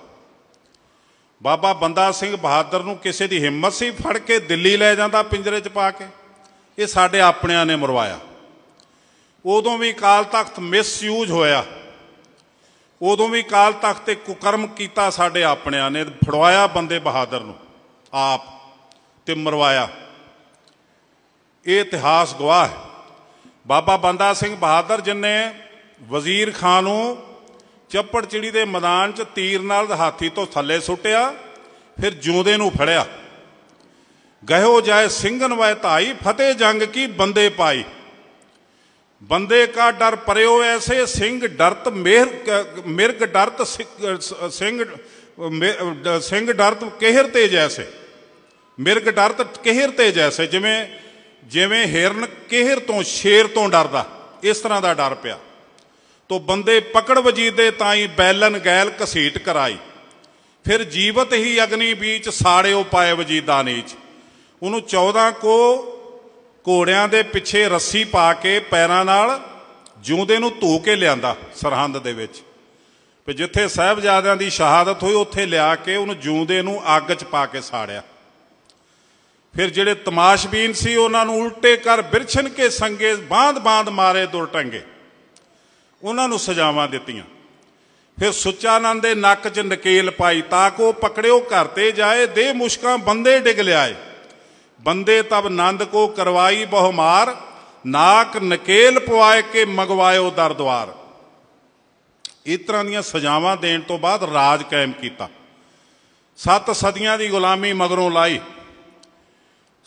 ਬਾਬਾ ਬੰਦਾ ਸਿੰਘ ਬਹਾਦਰ ਨੂੰ ਕਿਸੇ ਦੀ ਹਿੰਮਤ ਸੀ ਫੜ ਕੇ ਦਿੱਲੀ ਲੈ ਜਾਂਦਾ ਪਿੰਜਰੇ 'ਚ ਪਾ ਕੇ ਇਹ ਸਾਡੇ ਆਪਣਿਆਂ ਨੇ ਮਰਵਾਇਆ ਉਦੋਂ ਵੀ ਕਾਲ ਤਖਤ ਮਿਸਯੂਜ ਹੋਇਆ ਉਦੋਂ ਵੀ ਕਾਲ ਤਖਤ ਤੇ ਕੁਕਰਮ ਕੀਤਾ ਸਾਡੇ ਆਪਣਿਆਂ ਨੇ ਫੜਵਾਇਆ ਬੰਦੇ ਬਹਾਦਰ ਨੂੰ ਆਪ ਤੇ ਮਰਵਾਇਆ ਇਹ ਇਤਿਹਾਸ ਗਵਾਹ ਹੈ ਬਾਬਾ ਬੰਦਾ ਸਿੰਘ ਬਹਾਦਰ ਜਿਨੇ ਵਜ਼ੀਰ ਖਾਨ ਨੂੰ ਚੱਪੜ ਚਿੜੀ ਦੇ ਮੈਦਾਨ 'ਚ ਤੀਰ ਨਾਲ ਹਾਥੀ ਤੋਂ ਥੱਲੇ ਸੁੱਟਿਆ ਫਿਰ ਜਿਉਂਦੇ ਨੂੰ ਫੜਿਆ ਗਹਿਓ ਜਾਏ ਸਿੰਘਨ ਵੈ ਧਾਈ ਫਤਿਹ ਜੰਗ ਕੀ ਬੰਦੇ ਪਾਈ ਬੰਦੇ ਕਾ ਡਰ ਪਰਿਓ ਐਸੇ ਸਿੰਘ ਡਰਤ ਮਿਹਰ ਮਿਰਗ ਡਰਤ ਸਿੰਘ ਸਿੰਘ ਡਰਤ ਕਹਿਰ ਤੇ ਜੈਸੇ ਮਿਰਗ ਡਰਤ ਕਹਿਰ ਤੇ ਜੈਸੇ ਜਿਵੇਂ ਜਿਵੇਂ ਹਿਰਨ ਕਹਿਰ ਤੋਂ ਸ਼ੇਰ ਤੋਂ ਡਰਦਾ ਇਸ ਤਰ੍ਹਾਂ ਦਾ ਡਰ ਪਿਆ ਤੋ ਬੰਦੇ ਪਕੜ ਦੇ ਤਾਈ ਬੈਲਨ ਗੈਲ ਕਸੀਟ ਕਰਾਈ ਫਿਰ ਜੀਵਤ ਹੀ ਅਗਨੀ ਵਿੱਚ ਸਾੜਿਓ ਪਾਏ ਵਜੀਦਾ ਨੀਚ ਉਹਨੂੰ 14 ਕੋ ਘੋੜਿਆਂ ਦੇ ਪਿੱਛੇ ਰੱਸੀ ਪਾ ਕੇ ਪੈਰਾਂ ਨਾਲ ਜਿਉਂਦੇ ਨੂੰ ਧੋ ਕੇ ਲਿਆਂਦਾ ਸਰਹੰਦ ਦੇ ਵਿੱਚ ਵੀ ਜਿੱਥੇ ਸਹਿਬਜ਼ਾਦਿਆਂ ਦੀ ਸ਼ਹਾਦਤ ਹੋਈ ਉੱਥੇ ਲਿਆ ਕੇ ਉਹਨੂੰ ਜਿਉਂਦੇ ਨੂੰ ਅੱਗ 'ਚ ਪਾ ਕੇ ਸਾੜਿਆ ਫਿਰ ਜਿਹੜੇ ਤਮਾਸ਼ਬੀਨ ਸੀ ਉਹਨਾਂ ਨੂੰ ਉਲਟੇ ਕਰ ਬਿਰਛਨ ਕੇ ਸੰਗੇ ਬਾਂਧ-ਬਾਂਧ ਮਾਰੇ ਟੰਗੇ ਉਹਨਾਂ ਨੂੰ ਸਜ਼ਾਵਾਂ ਦਿੱਤੀਆਂ ਫਿਰ ਸੁੱਚਾਨੰਦ ਦੇ ਨੱਕ 'ਚ ਨਕੇਲ ਪਾਈ ਤਾਂ ਕੋ ਉਹ ਪਕੜਿਓ ਘਰ ਤੇ ਜਾਏ ਦੇ ਮੁਸ਼ਕਾਂ ਬੰਦੇ ਡਿਗ ਲਿਆਏ ਬੰਦੇ ਤਬ ਨੰਦ ਕੋ ਕਰਵਾਈ ਬਹੁ ਮਾਰ ਨਾਕ ਨਕੇਲ ਪਵਾਏ ਕੇ ਮਗਵਾਇਓ ਦਰਦਵਾਰ ਇਸ ਤਰ੍ਹਾਂ ਦੀਆਂ ਸਜ਼ਾਵਾਂ ਦੇਣ ਤੋਂ ਬਾਅਦ ਰਾਜ ਕਾਇਮ ਕੀਤਾ ਸੱਤ ਸਦੀਆਂ ਦੀ ਗੁਲਾਮੀ ਮਗਰੋਂ ਲਾਈ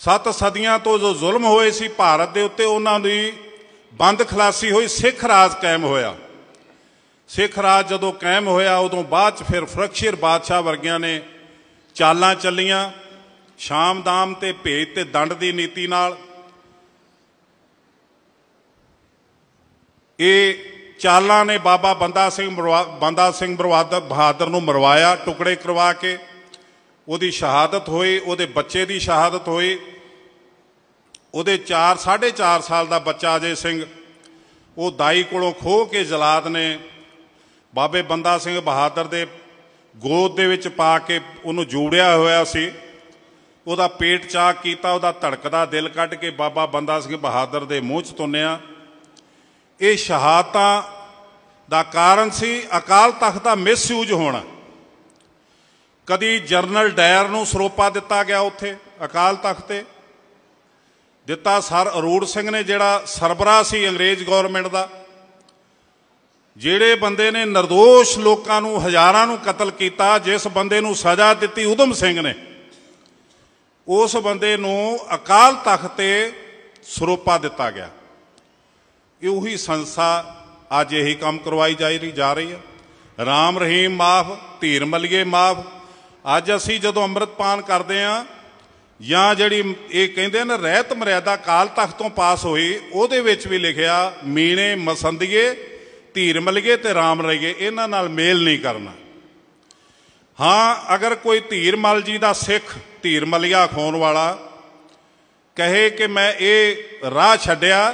ਸੱਤ ਸਦੀਆਂ ਤੋਂ ਜੋ ਜ਼ੁਲਮ ਹੋਏ ਸੀ ਭਾਰਤ ਦੇ ਉੱਤੇ ਉਹਨਾਂ ਦੀ ਬੰਦ ਖਲਾਸੀ ਹੋਈ ਸਿੱਖ ਰਾਜ ਕਾਇਮ ਹੋਇਆ ਸਿੱਖ ਰਾਜ ਜਦੋਂ ਕਾਇਮ ਹੋਇਆ ਉਦੋਂ ਬਾਅਦ ਚ ਫਿਰ ਫਰਕਸ਼ੀਰ ਬਾਦਸ਼ਾਹ ਵਰਗਿਆਂ ਨੇ ਚਾਲਾਂ ਚੱਲੀਆਂ ਸ਼ਾਮਦਾਮ ਤੇ ਭੇਜ ਤੇ ਦੰਡ ਦੀ ਨੀਤੀ ਨਾਲ ਇਹ ਚਾਲਾਂ ਨੇ ਬਾਬਾ ਬੰਦਾ ਸਿੰਘ ਬੰਦਾ ਸਿੰਘ ਬਹਾਦਰ ਨੂੰ ਮਰਵਾਇਆ ਟੁਕੜੇ ਕਰਵਾ ਕੇ ਉਹਦੀ ਸ਼ਹਾਦਤ ਹੋਈ ਉਹਦੇ ਬੱਚੇ ਦੀ ਸ਼ਹਾਦਤ ਹੋਈ ਉਹਦੇ 4 4.5 ਸਾਲ ਦਾ ਬੱਚਾ ਅਜੇ ਸਿੰਘ ਉਹ ਦਾਈ ਕੋਲੋਂ ਖੋਹ ਕੇ ਜਲਾਦ ਨੇ ਬਾਬੇ ਬੰਦਾ ਸਿੰਘ ਬਹਾਦਰ ਦੇ ਗੋਦ ਦੇ ਵਿੱਚ ਪਾ ਕੇ ਉਹਨੂੰ ਜੋੜਿਆ ਹੋਇਆ ਸੀ ਉਹਦਾ ਪੇਟ ਚਾਕ ਕੀਤਾ ਉਹਦਾ ਧੜਕਦਾ ਦਿਲ ਕੱਢ ਕੇ ਬਾਬਾ ਬੰਦਾ ਸਿੰਘ ਬਹਾਦਰ ਦੇ ਮੂੰਹ 'ਚ ਤੁੰਨਿਆ ਇਹ ਸ਼ਹਾਦਤਾਂ ਦਾ ਕਾਰਨ ਸੀ ਅਕਾਲ ਤਖਤ ਦਾ ਮਿਸਯੂਜ ਹੋਣਾ ਕਦੀ ਜਰਨਲ ਡਾਇਰ ਨੂੰ ਸਰੋਪਾ ਦਿੱਤਾ ਗਿਆ ਉੱਥੇ ਅਕਾਲ ਤਖਤ ਤੇ ਦਿੱਤਾ ਸਰ ਅਰੂੜ ਸਿੰਘ ਨੇ ਜਿਹੜਾ ਸਰਬਰਾ ਸੀ ਅੰਗਰੇਜ਼ ਗਵਰਨਮੈਂਟ ਦਾ ਜਿਹੜੇ ਬੰਦੇ ਨੇ ਨਿਰਦੋਸ਼ ਲੋਕਾਂ ਨੂੰ ਹਜ਼ਾਰਾਂ ਨੂੰ ਕਤਲ ਕੀਤਾ ਜਿਸ ਬੰਦੇ ਨੂੰ ਸਜ਼ਾ ਦਿੱਤੀ ਉਦਮ ਸਿੰਘ ਨੇ ਉਸ ਬੰਦੇ ਨੂੰ ਅਕਾਲ ਤਖਤ ਤੇ ਸਰੋਪਾ ਦਿੱਤਾ ਗਿਆ ਇਹ ਉਹੀ ਸੰਸਾ ਅੱਜ ਇਹੀ ਕੰਮ ਕਰਵਾਈ ਜਾ ਰਹੀ ਜਾ ਰਹੀ ਹੈ RAM ਰਹੀਮ ਮਾਫ ਧੀਰ ਮਲਗੇ ਮਾਫ ਅੱਜ ਅਸੀਂ ਜਦੋਂ ਅੰਮ੍ਰਿਤਪਾਨ ਕਰਦੇ ਆਂ ਜਾਂ ਜਿਹੜੀ ਇਹ ਕਹਿੰਦੇ ਨੇ ਰਹਿਤ ਮਰਿਆਦਾ ਕਾਲ ਤਖਤ ਤੋਂ ਪਾਸ ਹੋਈ ਉਹਦੇ ਵਿੱਚ ਵੀ ਲਿਖਿਆ ਮੀਣੇ ਮਸੰਦੀਏ ਧੀਰ ਮਲਗੇ ਤੇ RAM ਰਹੀਏ ਇਹਨਾਂ ਨਾਲ ਮੇਲ ਨਹੀਂ ਕਰਨਾ ਹਾਂ ਅਗਰ ਕੋਈ ਧੀਰਮਲ ਜੀ ਦਾ ਸਿੱਖ ਧੀਰਮਲਿਆ ਖੋਣ ਵਾਲਾ ਕਹੇ ਕਿ ਮੈਂ ਇਹ ਰਾਹ ਛੱਡਿਆ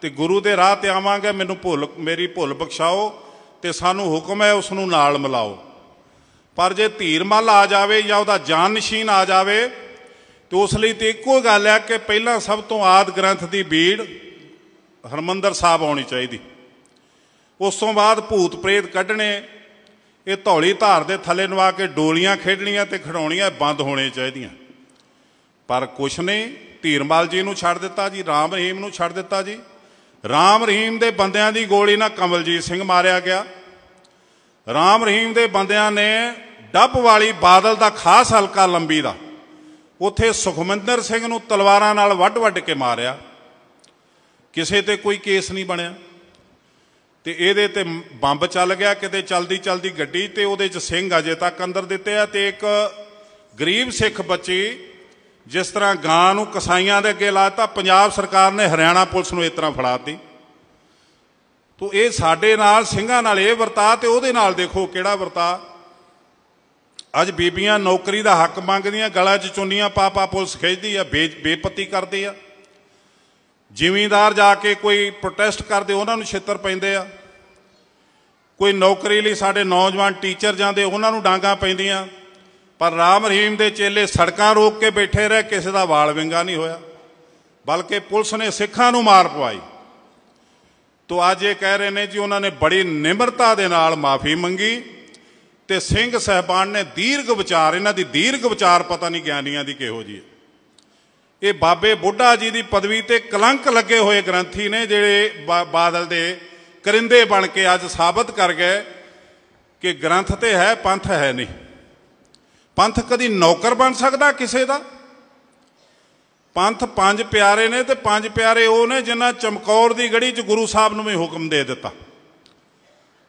ਤੇ ਗੁਰੂ ਦੇ ਰਾਹ ਤੇ ਆਵਾਂਗਾ ਮੈਨੂੰ ਭੁੱਲ ਮੇਰੀ ਭੁੱਲ ਬਖਸ਼ਾਓ ਤੇ ਸਾਨੂੰ ਹੁਕਮ ਹੈ ਉਸ ਨੂੰ ਨਾਲ ਮਿਲਾਓ ਪਰ ਜੇ ਧੀਰਮਲ ਆ ਜਾਵੇ ਜਾਂ ਉਹਦਾ ਨਸ਼ੀਨ ਆ ਜਾਵੇ ਤੇ ਉਸ ਲਈ ਤੇ ਇੱਕੋ ਗੱਲ ਹੈ ਕਿ ਪਹਿਲਾਂ ਸਭ ਤੋਂ ਆਦ ਗ੍ਰੰਥ ਦੀ ਬੀੜ ਹਰਮੰਦਰ ਸਾਹਿਬ ਆਉਣੀ ਚਾਹੀਦੀ ਉਸ ਤੋਂ ਬਾਅਦ ਭੂਤ ਪ੍ਰੇਤ ਕੱਢਣੇ ਇਹ ਧੌਲੀ ਧਾਰ ਦੇ ਥੱਲੇ ਨਵਾ ਕੇ ਡੋਲੀਆਂ ਖੇਡਣੀਆਂ ਤੇ ਖੜਾਉਣੀਆਂ ਬੰਦ ਹੋਣੇ ਚਾਹੀਦੀਆਂ ਪਰ ਕੁਛ ਨੇ ਧੀਰਮਾਲ ਜੀ ਨੂੰ ਛੱਡ ਦਿੱਤਾ ਜੀ ਰਾਮ ਰਹੀਮ ਨੂੰ ਛੱਡ ਦਿੱਤਾ ਜੀ ਰਾਮ ਰਹੀਮ ਦੇ ਬੰਦਿਆਂ ਦੀ ਗੋਲੀ ਨਾਲ ਕਮਲਜੀਤ ਸਿੰਘ ਮਾਰਿਆ ਗਿਆ ਰਾਮ ਰਹੀਮ ਦੇ ਬੰਦਿਆਂ ਨੇ ਡੱਬ ਵਾਲੀ ਬਾਦਲ ਦਾ ਖਾਸ ਹਲਕਾ ਲੰਬੀ ਦਾ ਉਥੇ ਸੁਖਮਿੰਦਰ ਸਿੰਘ ਨੂੰ ਤਲਵਾਰਾਂ ਨਾਲ ਵੱਡ ਵੱਡ ਕੇ ਮਾਰਿਆ ਕਿਸੇ ਤੇ ਕੋਈ ਕੇਸ ਨਹੀਂ ਬਣਿਆ ਤੇ ਇਹਦੇ ਤੇ ਬੰਬ ਚੱਲ ਗਿਆ ਕਿਤੇ ਚਲਦੀ ਚਲਦੀ ਗੱਡੀ ਤੇ ਉਹਦੇ 'ਚ ਸਿੰਘ ਅਜੇ ਤੱਕ ਅੰਦਰ ਦਿੱਤੇ ਆ ਤੇ ਇੱਕ ਗਰੀਬ ਸਿੱਖ ਬੱਚੀ ਜਿਸ ਤਰ੍ਹਾਂ ਗਾਂ ਨੂੰ ਕਸਾਈਆਂ ਦੇ ਅੱਗੇ ਲਾਤਾ ਪੰਜਾਬ ਸਰਕਾਰ ਨੇ ਹਰਿਆਣਾ ਪੁਲਿਸ ਨੂੰ ਇਸ ਤਰ੍ਹਾਂ ਫੜਾਤੀ ਤੋ ਇਹ ਸਾਡੇ ਨਾਲ ਸਿੰਘਾਂ ਨਾਲ ਇਹ ਵਰਤਾ ਤੇ ਉਹਦੇ ਨਾਲ ਦੇਖੋ ਕਿਹੜਾ ਵਰਤਾ ਅੱਜ ਬੀਬੀਆਂ ਨੌਕਰੀ ਦਾ ਹੱਕ ਮੰਗਦੀਆਂ ਗਲਾ 'ਚ ਚੁੰਨੀਆਂ ਪਾ ਪਾ ਪੁਲਿਸ ਖਿੱਚਦੀ ਆ ਬੇਪਤੀ ਕਰਦੇ ਆ ਜ਼ਿਮੀਂਦਾਰ ਜਾ ਕੇ ਕੋਈ ਪ੍ਰੋਟੈਸਟ ਕਰਦੇ ਉਹਨਾਂ ਨੂੰ ਛੇਤਰ ਪੈਂਦੇ ਆ ਕੋਈ ਨੌਕਰੀ ਲਈ ਸਾਡੇ ਨੌਜਵਾਨ ਟੀਚਰ ਜਾਂਦੇ ਉਹਨਾਂ ਨੂੰ ਡਾਂਗਾ ਪੈਂਦੀਆਂ ਪਰ ਰਾਮ ਰਹੀਮ ਦੇ ਚੇਲੇ ਸੜਕਾਂ ਰੋਕ ਕੇ ਬੈਠੇ ਰਹੇ ਕਿਸੇ ਦਾ ਵਾਲ ਵਿੰਗਾ ਨਹੀਂ ਹੋਇਆ ਬਲਕਿ ਪੁਲਿਸ ਨੇ ਸਿੱਖਾਂ ਨੂੰ ਮਾਰ ਪਵਾਈ ਤੋ ਅੱਜ ਇਹ ਕਹਿ ਰਹੇ ਨੇ ਜੀ ਉਹਨਾਂ ਨੇ ਬੜੀ ਨਿਮਰਤਾ ਦੇ ਨਾਲ ਮਾਫੀ ਮੰਗੀ ਤੇ ਸਿੰਘ ਸਹਿਬਾਨ ਨੇ ਦੀਰਘ ਵਿਚਾਰ ਇਹਨਾਂ ਦੀ ਦੀਰਘ ਵਿਚਾਰ ਪਤਾ ਨਹੀਂ ਗਿਆਨੀਆਂ ਦੀ ਕਿਹੋ ਜੀ ਹੈ ਇਹ ਬਾਬੇ ਬੁੱਢਾ ਜੀ ਦੀ ਪਦਵੀ ਤੇ ਕਲੰਕ ਲੱਗੇ ਹੋਏ ਗ੍ਰੰਥੀ ਨੇ ਜਿਹੜੇ ਬਾਦਲ ਦੇ ਕਰਿੰਦੇ ਬਣ ਕੇ ਅੱਜ ਸਾਬਤ ਕਰ ਗਏ ਕਿ ਗ੍ਰੰਥ ਤੇ ਹੈ ਪੰਥ ਹੈ ਨਹੀਂ ਪੰਥ ਕਦੀ ਨੌਕਰ ਬਣ ਸਕਦਾ ਕਿਸੇ ਦਾ ਪੰਥ ਪੰਜ ਪਿਆਰੇ ਨੇ ਤੇ ਪੰਜ ਪਿਆਰੇ ਉਹ ਨੇ ਜਿਨ੍ਹਾਂ ਚਮਕੌਰ ਦੀ ਗੜੀ 'ਚ ਗੁਰੂ ਸਾਹਿਬ ਨੂੰ ਵੀ ਹੁਕਮ ਦੇ ਦਿੱਤਾ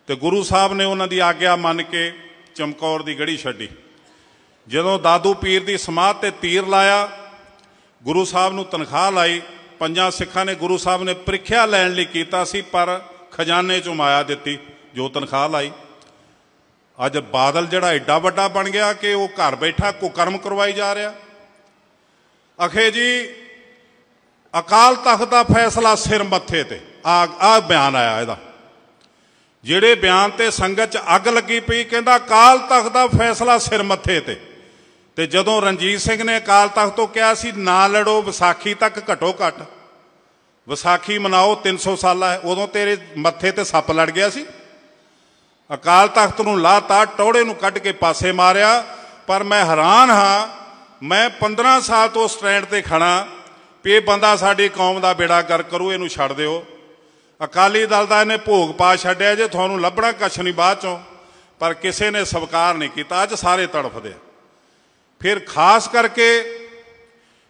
ਤੇ ਗੁਰੂ ਸਾਹਿਬ ਨੇ ਉਹਨਾਂ ਦੀ ਆਗਿਆ ਮੰਨ ਕੇ ਚਮਕੌਰ ਦੀ ਗੜੀ ਛੱਡੀ ਜਦੋਂ ਦਾਦੂ ਪੀਰ ਦੀ ਸਮਾਧ ਤੇ ਤੀਰ ਲਾਇਆ ਗੁਰੂ ਸਾਹਿਬ ਨੂੰ ਤਨਖਾਹ ਲਾਈ ਪੰਜਾਂ ਸਿੱਖਾਂ ਨੇ ਗੁਰੂ ਸਾਹਿਬ ਨੇ ਪ੍ਰੀਖਿਆ ਲੈਣ ਲਈ ਕੀਤਾ ਸੀ ਪਰ ਖਜ਼ਾਨੇ ਚੋਂ ਮਾਇਆ ਦਿੱਤੀ ਜੋ ਤਨਖਾਹ ਲਾਈ ਅੱਜ ਬਾਦਲ ਜਿਹੜਾ ਐਡਾ ਵੱਡਾ ਬਣ ਗਿਆ ਕਿ ਉਹ ਘਰ ਬੈਠਾ ਕੁਕਰਮ ਕਰਵਾਈ ਜਾ ਰਿਹਾ ਅਖੇ ਜੀ ਅਕਾਲ ਤਖਤ ਦਾ ਫੈਸਲਾ ਸਿਰ ਮੱਥੇ ਤੇ ਆ ਆ ਬਿਆਨ ਆਇਆ ਇਹਦਾ ਜਿਹੜੇ ਬਿਆਨ ਤੇ ਸੰਗਤ 'ਚ ਅੱਗ ਲੱਗੀ ਪਈ ਕਹਿੰਦਾ ਅਕਾਲ ਤਖਤ ਦਾ ਫੈਸਲਾ ਸਿਰ ਮੱਥੇ ਤੇ ਤੇ ਜਦੋਂ ਰਣਜੀਤ ਸਿੰਘ ਨੇ ਅਕਾਲ ਤਖਤ ਤੋਂ ਕਿਹਾ ਸੀ ਨਾ ਲੜੋ ਵਿਸਾਖੀ ਤੱਕ ਘਟੋ ਘਟ ਵਿਸਾਖੀ ਮਨਾਓ 300 ਸਾਲਾ ਹੈ ਉਦੋਂ ਤੇਰੇ ਮੱਥੇ ਤੇ ਸੱਪ ਲੜ ਗਿਆ ਸੀ ਅਕਾਲ ਤਖਤ ਨੂੰ ਲਾਤਾ ਟੋੜੇ ਨੂੰ ਕੱਢ ਕੇ ਪਾਸੇ ਮਾਰਿਆ ਪਰ ਮੈਂ ਹੈਰਾਨ ਹਾਂ ਮੈਂ 15 ਸਾਲ ਤੋਂ ਸਟੈਂਡ ਤੇ ਖੜਾ ਪੇ ਬੰਦਾ ਸਾਡੀ ਕੌਮ ਦਾ ਬੇੜਾ ਕਰ ਕਰੂ ਇਹਨੂੰ ਛੱਡ ਦਿਓ ਅਕਾਲੀ ਦਲ ਦਾ ਇਹਨੇ ਭੋਗ ਪਾ ਛੱਡਿਆ ਜੇ ਤੁਹਾਨੂੰ ਲੱਭਣਾ ਕੱਛ ਨਹੀਂ ਬਾਅਦ ਚੋਂ ਪਰ ਕਿਸੇ ਨੇ ਸਵਕਾਰ ਨਹੀਂ ਕੀਤਾ ਅੱਜ ਸਾਰੇ ਤੜਫਦੇ ਫਿਰ ਖਾਸ ਕਰਕੇ